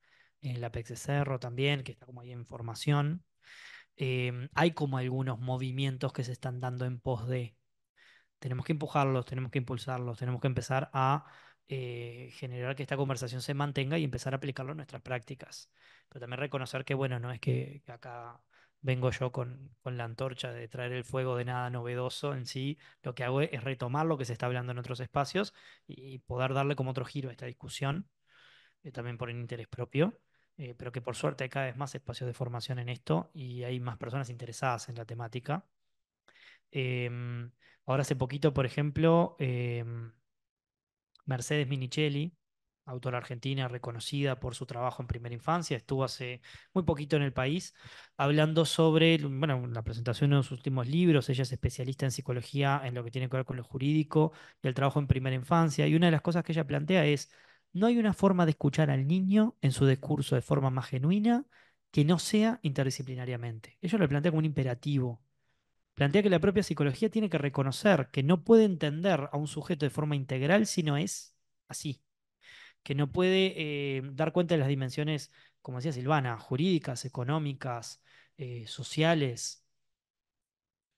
en el APEX de Cerro también, que está como ahí en formación. Em, hay como algunos movimientos que se están dando en pos de. Tenemos que empujarlos, tenemos que impulsarlos, tenemos que empezar a eh, generar que esta conversación se mantenga y empezar a aplicarlo en nuestras prácticas. Pero también reconocer que, bueno, no es que acá vengo yo con, la antorcha de traer el fuego de nada novedoso en sí, lo que hago es retomar lo que se está hablando en otros espacios y poder darle como otro giro a esta discusión, eh, también por el interés propio. Eh, pero que por suerte hay cada vez más espacios de formación en esto y hay más personas interesadas en la temática. Em, ahora hace poquito, por ejemplo, em, Mercedes Minichelli, autora argentina reconocida por su trabajo en primera infancia, estuvo hace muy poquito en el país, hablando sobre bueno, la presentación de sus últimos libros. Ella es especialista en psicología, en lo que tiene que ver con lo jurídico y el trabajo en primera infancia. Y una de las cosas que ella plantea es, no hay una forma de escuchar al niño en su discurso de forma más genuina que no sea interdisciplinariamente. Ella lo plantea como un imperativo plantea que la propia psicología tiene que reconocer que no puede entender a un sujeto de forma integral si no es así, que no puede eh, dar cuenta de las dimensiones, como decía Silvana, jurídicas, económicas, eh, sociales,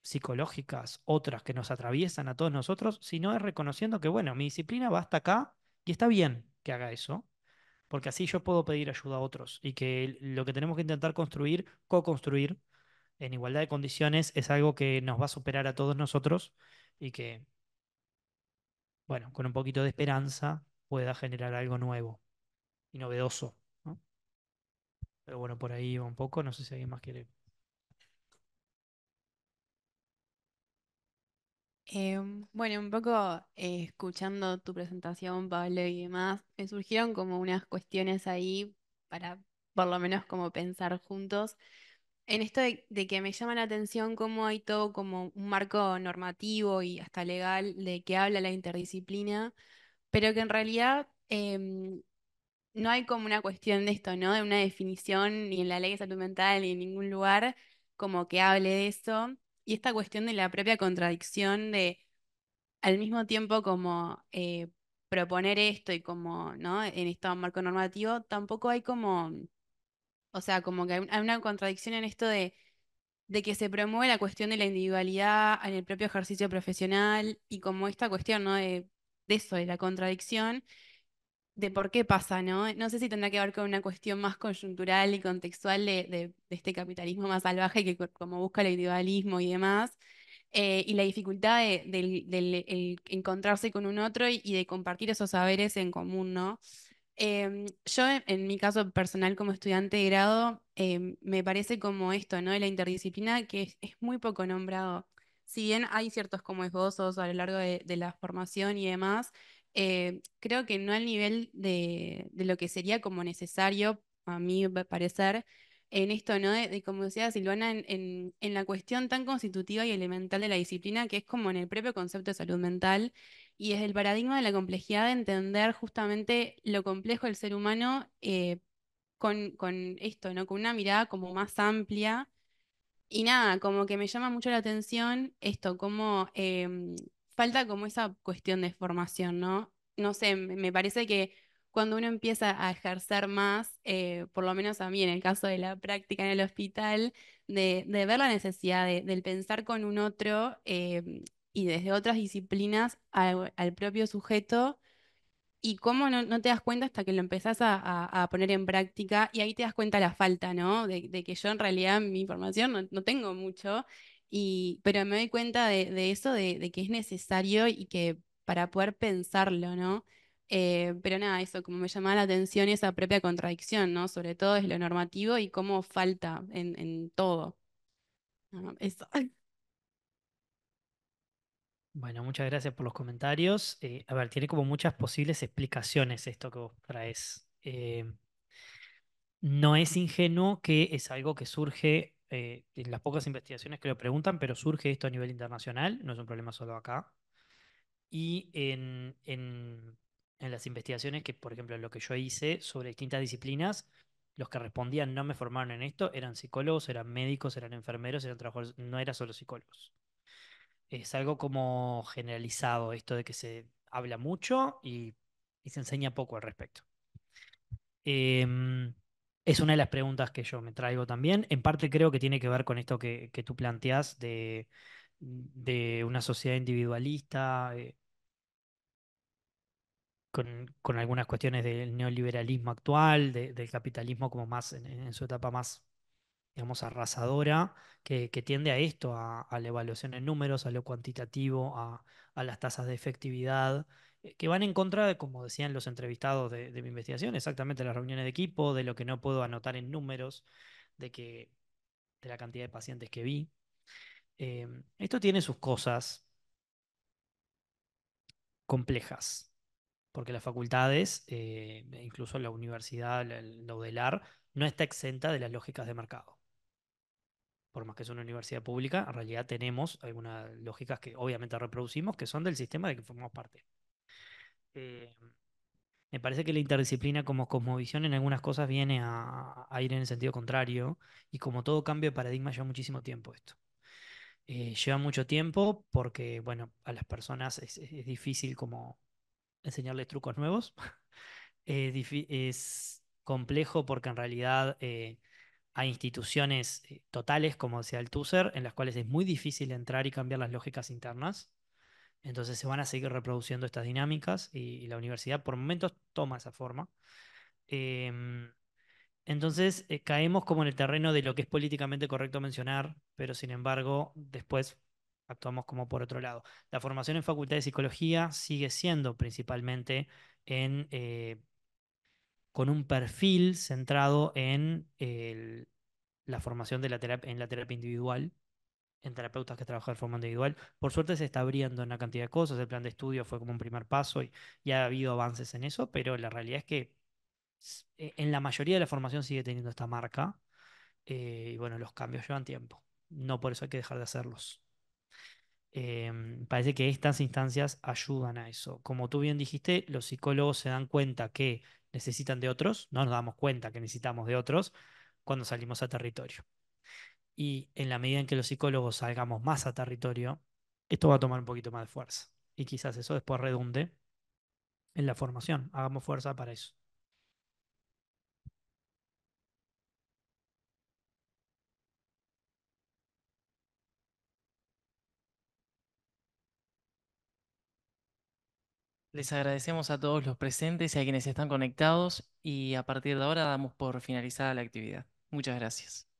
psicológicas, otras que nos atraviesan a todos nosotros, si no es reconociendo que, bueno, mi disciplina va hasta acá y está bien que haga eso, porque así yo puedo pedir ayuda a otros y que lo que tenemos que intentar construir, co-construir, en igualdad de condiciones es algo que nos va a superar a todos nosotros y que, bueno, con un poquito de esperanza pueda generar algo nuevo y novedoso. Pero bueno, por ahí va un poco, no sé si alguien más quiere. Em, bueno, un poco eh, escuchando tu presentación, Pablo, y demás, me surgieron como unas cuestiones ahí para por lo menos como pensar juntos en esto de, que me llama la atención cómo hay todo como un marco normativo y hasta legal de que habla la interdisciplina, pero que en realidad em, no hay como una cuestión de esto, ¿no? De una definición ni en la ley de salud mental ni en ningún lugar como que hable de eso. Y esta cuestión de la propia contradicción de al mismo tiempo como eh, proponer esto y como, ¿no? En este marco normativo, tampoco hay como o sea, como que hay una contradicción en esto de, que se promueve la cuestión de la individualidad en el propio ejercicio profesional y como esta cuestión, De, eso, de la contradicción, de por qué pasa, ¿no? No sé si tendrá que ver con una cuestión más coyuntural y contextual de, este capitalismo más salvaje que como busca el individualismo y demás, eh, y la dificultad de, encontrarse con un otro y, de compartir esos saberes en común, ¿no? Em, yo, en, mi caso personal como estudiante de grado, em, me parece como esto, ¿no? De la interdisciplina que es, muy poco nombrado. Si bien hay ciertos como esbozos a lo largo de, la formación y demás, eh, creo que no al nivel de, lo que sería como necesario, a mí parecer, en esto, ¿no? De, como decía Silvana, en, en, la cuestión tan constitutiva y elemental de la disciplina, que es como en el propio concepto de salud mental y es el paradigma de la complejidad de entender justamente lo complejo del ser humano eh, con, esto, ¿no? Con una mirada como más amplia. Y nada, como que me llama mucho la atención esto, como em, falta como esa cuestión de formación, ¿no? No sé, me parece que cuando uno empieza a ejercer más, eh, por lo menos a mí en el caso de la práctica en el hospital, de, ver la necesidad del pensar con un otro, em, y desde otras disciplinas al, propio sujeto y cómo no, te das cuenta hasta que lo empezás a, poner en práctica y ahí te das cuenta la falta, ¿no? De, que yo en realidad mi información no, tengo mucho, y, pero me doy cuenta de, eso, de, que es necesario y que para poder pensarlo, ¿no? Eh, pero nada, eso, como me llamaba la atención esa propia contradicción, ¿no? Sobre todo es lo normativo y cómo falta en, todo. Ah, eso. Bueno, muchas gracias por los comentarios. Eh, a ver, tiene como muchas posibles explicaciones esto que vos traes. Eh, no es ingenuo que es algo que surge eh, en las pocas investigaciones que lo preguntan, pero surge esto a nivel internacional, no es un problema solo acá. Y en, las investigaciones que, por ejemplo, lo que yo hice sobre distintas disciplinas, los que respondían no me formaron en esto eran psicólogos, eran médicos, eran enfermeros, eran trabajadores, no era solo psicólogos es algo como generalizado, esto de que se habla mucho y, se enseña poco al respecto. Em, es una de las preguntas que yo me traigo también. En parte creo que tiene que ver con esto que, tú planteas de, una sociedad individualista, eh, con, algunas cuestiones del neoliberalismo actual, del capitalismo como más en su etapa más digamos, arrasadora que, tiende a esto, a, la evaluación en números, a lo cuantitativo, a, las tasas de efectividad, eh, que van en contra, como decían los entrevistados de, mi investigación, exactamente las reuniones de equipo, de lo que no puedo anotar en números, de, que, la cantidad de pacientes que vi. Eh, esto tiene sus cosas complejas, porque las facultades, eh, incluso la universidad, el la UDELAR, no está exenta de las lógicas de mercado por más que es una universidad pública, en realidad tenemos algunas lógicas que obviamente reproducimos, que son del sistema de que formamos parte. Eh, me parece que la interdisciplina como cosmovisión en algunas cosas viene a, ir en el sentido contrario, y como todo cambio de paradigma lleva muchísimo tiempo esto. Eh, lleva mucho tiempo porque, bueno, a las personas es, difícil como enseñarles trucos nuevos. es, complejo porque en realidad eh, a instituciones eh, totales, como decía el Tuser en las cuales es muy difícil entrar y cambiar las lógicas internas. Entonces se van a seguir reproduciendo estas dinámicas y, la universidad por momentos toma esa forma. Em, entonces eh, caemos como en el terreno de lo que es políticamente correcto mencionar, pero sin embargo después actuamos como por otro lado. La formación en Facultad de Psicología sigue siendo principalmente en eh, con un perfil centrado en la formación de la terapia, en la terapia individual, en terapeutas que trabajan de forma individual. Por suerte se está abriendo una cantidad de cosas, el plan de estudio fue como un primer paso y ya ha habido avances en eso, pero la realidad es que e, en la mayoría de la formación sigue teniendo esta marca eh, y bueno, los cambios llevan tiempo, no por eso hay que dejar de hacerlos. Em, parece que estas instancias ayudan a eso. Como tú bien dijiste, los psicólogos se dan cuenta que necesitan de otros, no nos damos cuenta que necesitamos de otros cuando salimos a territorio. Y en la medida en que los psicólogos salgamos más a territorio, esto va a tomar un poquito más de fuerza. Y quizás eso después redunde en la formación. Hagamos fuerza para eso. Les agradecemos a todos los presentes y a quienes están conectados y a partir de ahora damos por finalizada la actividad. Muchas gracias.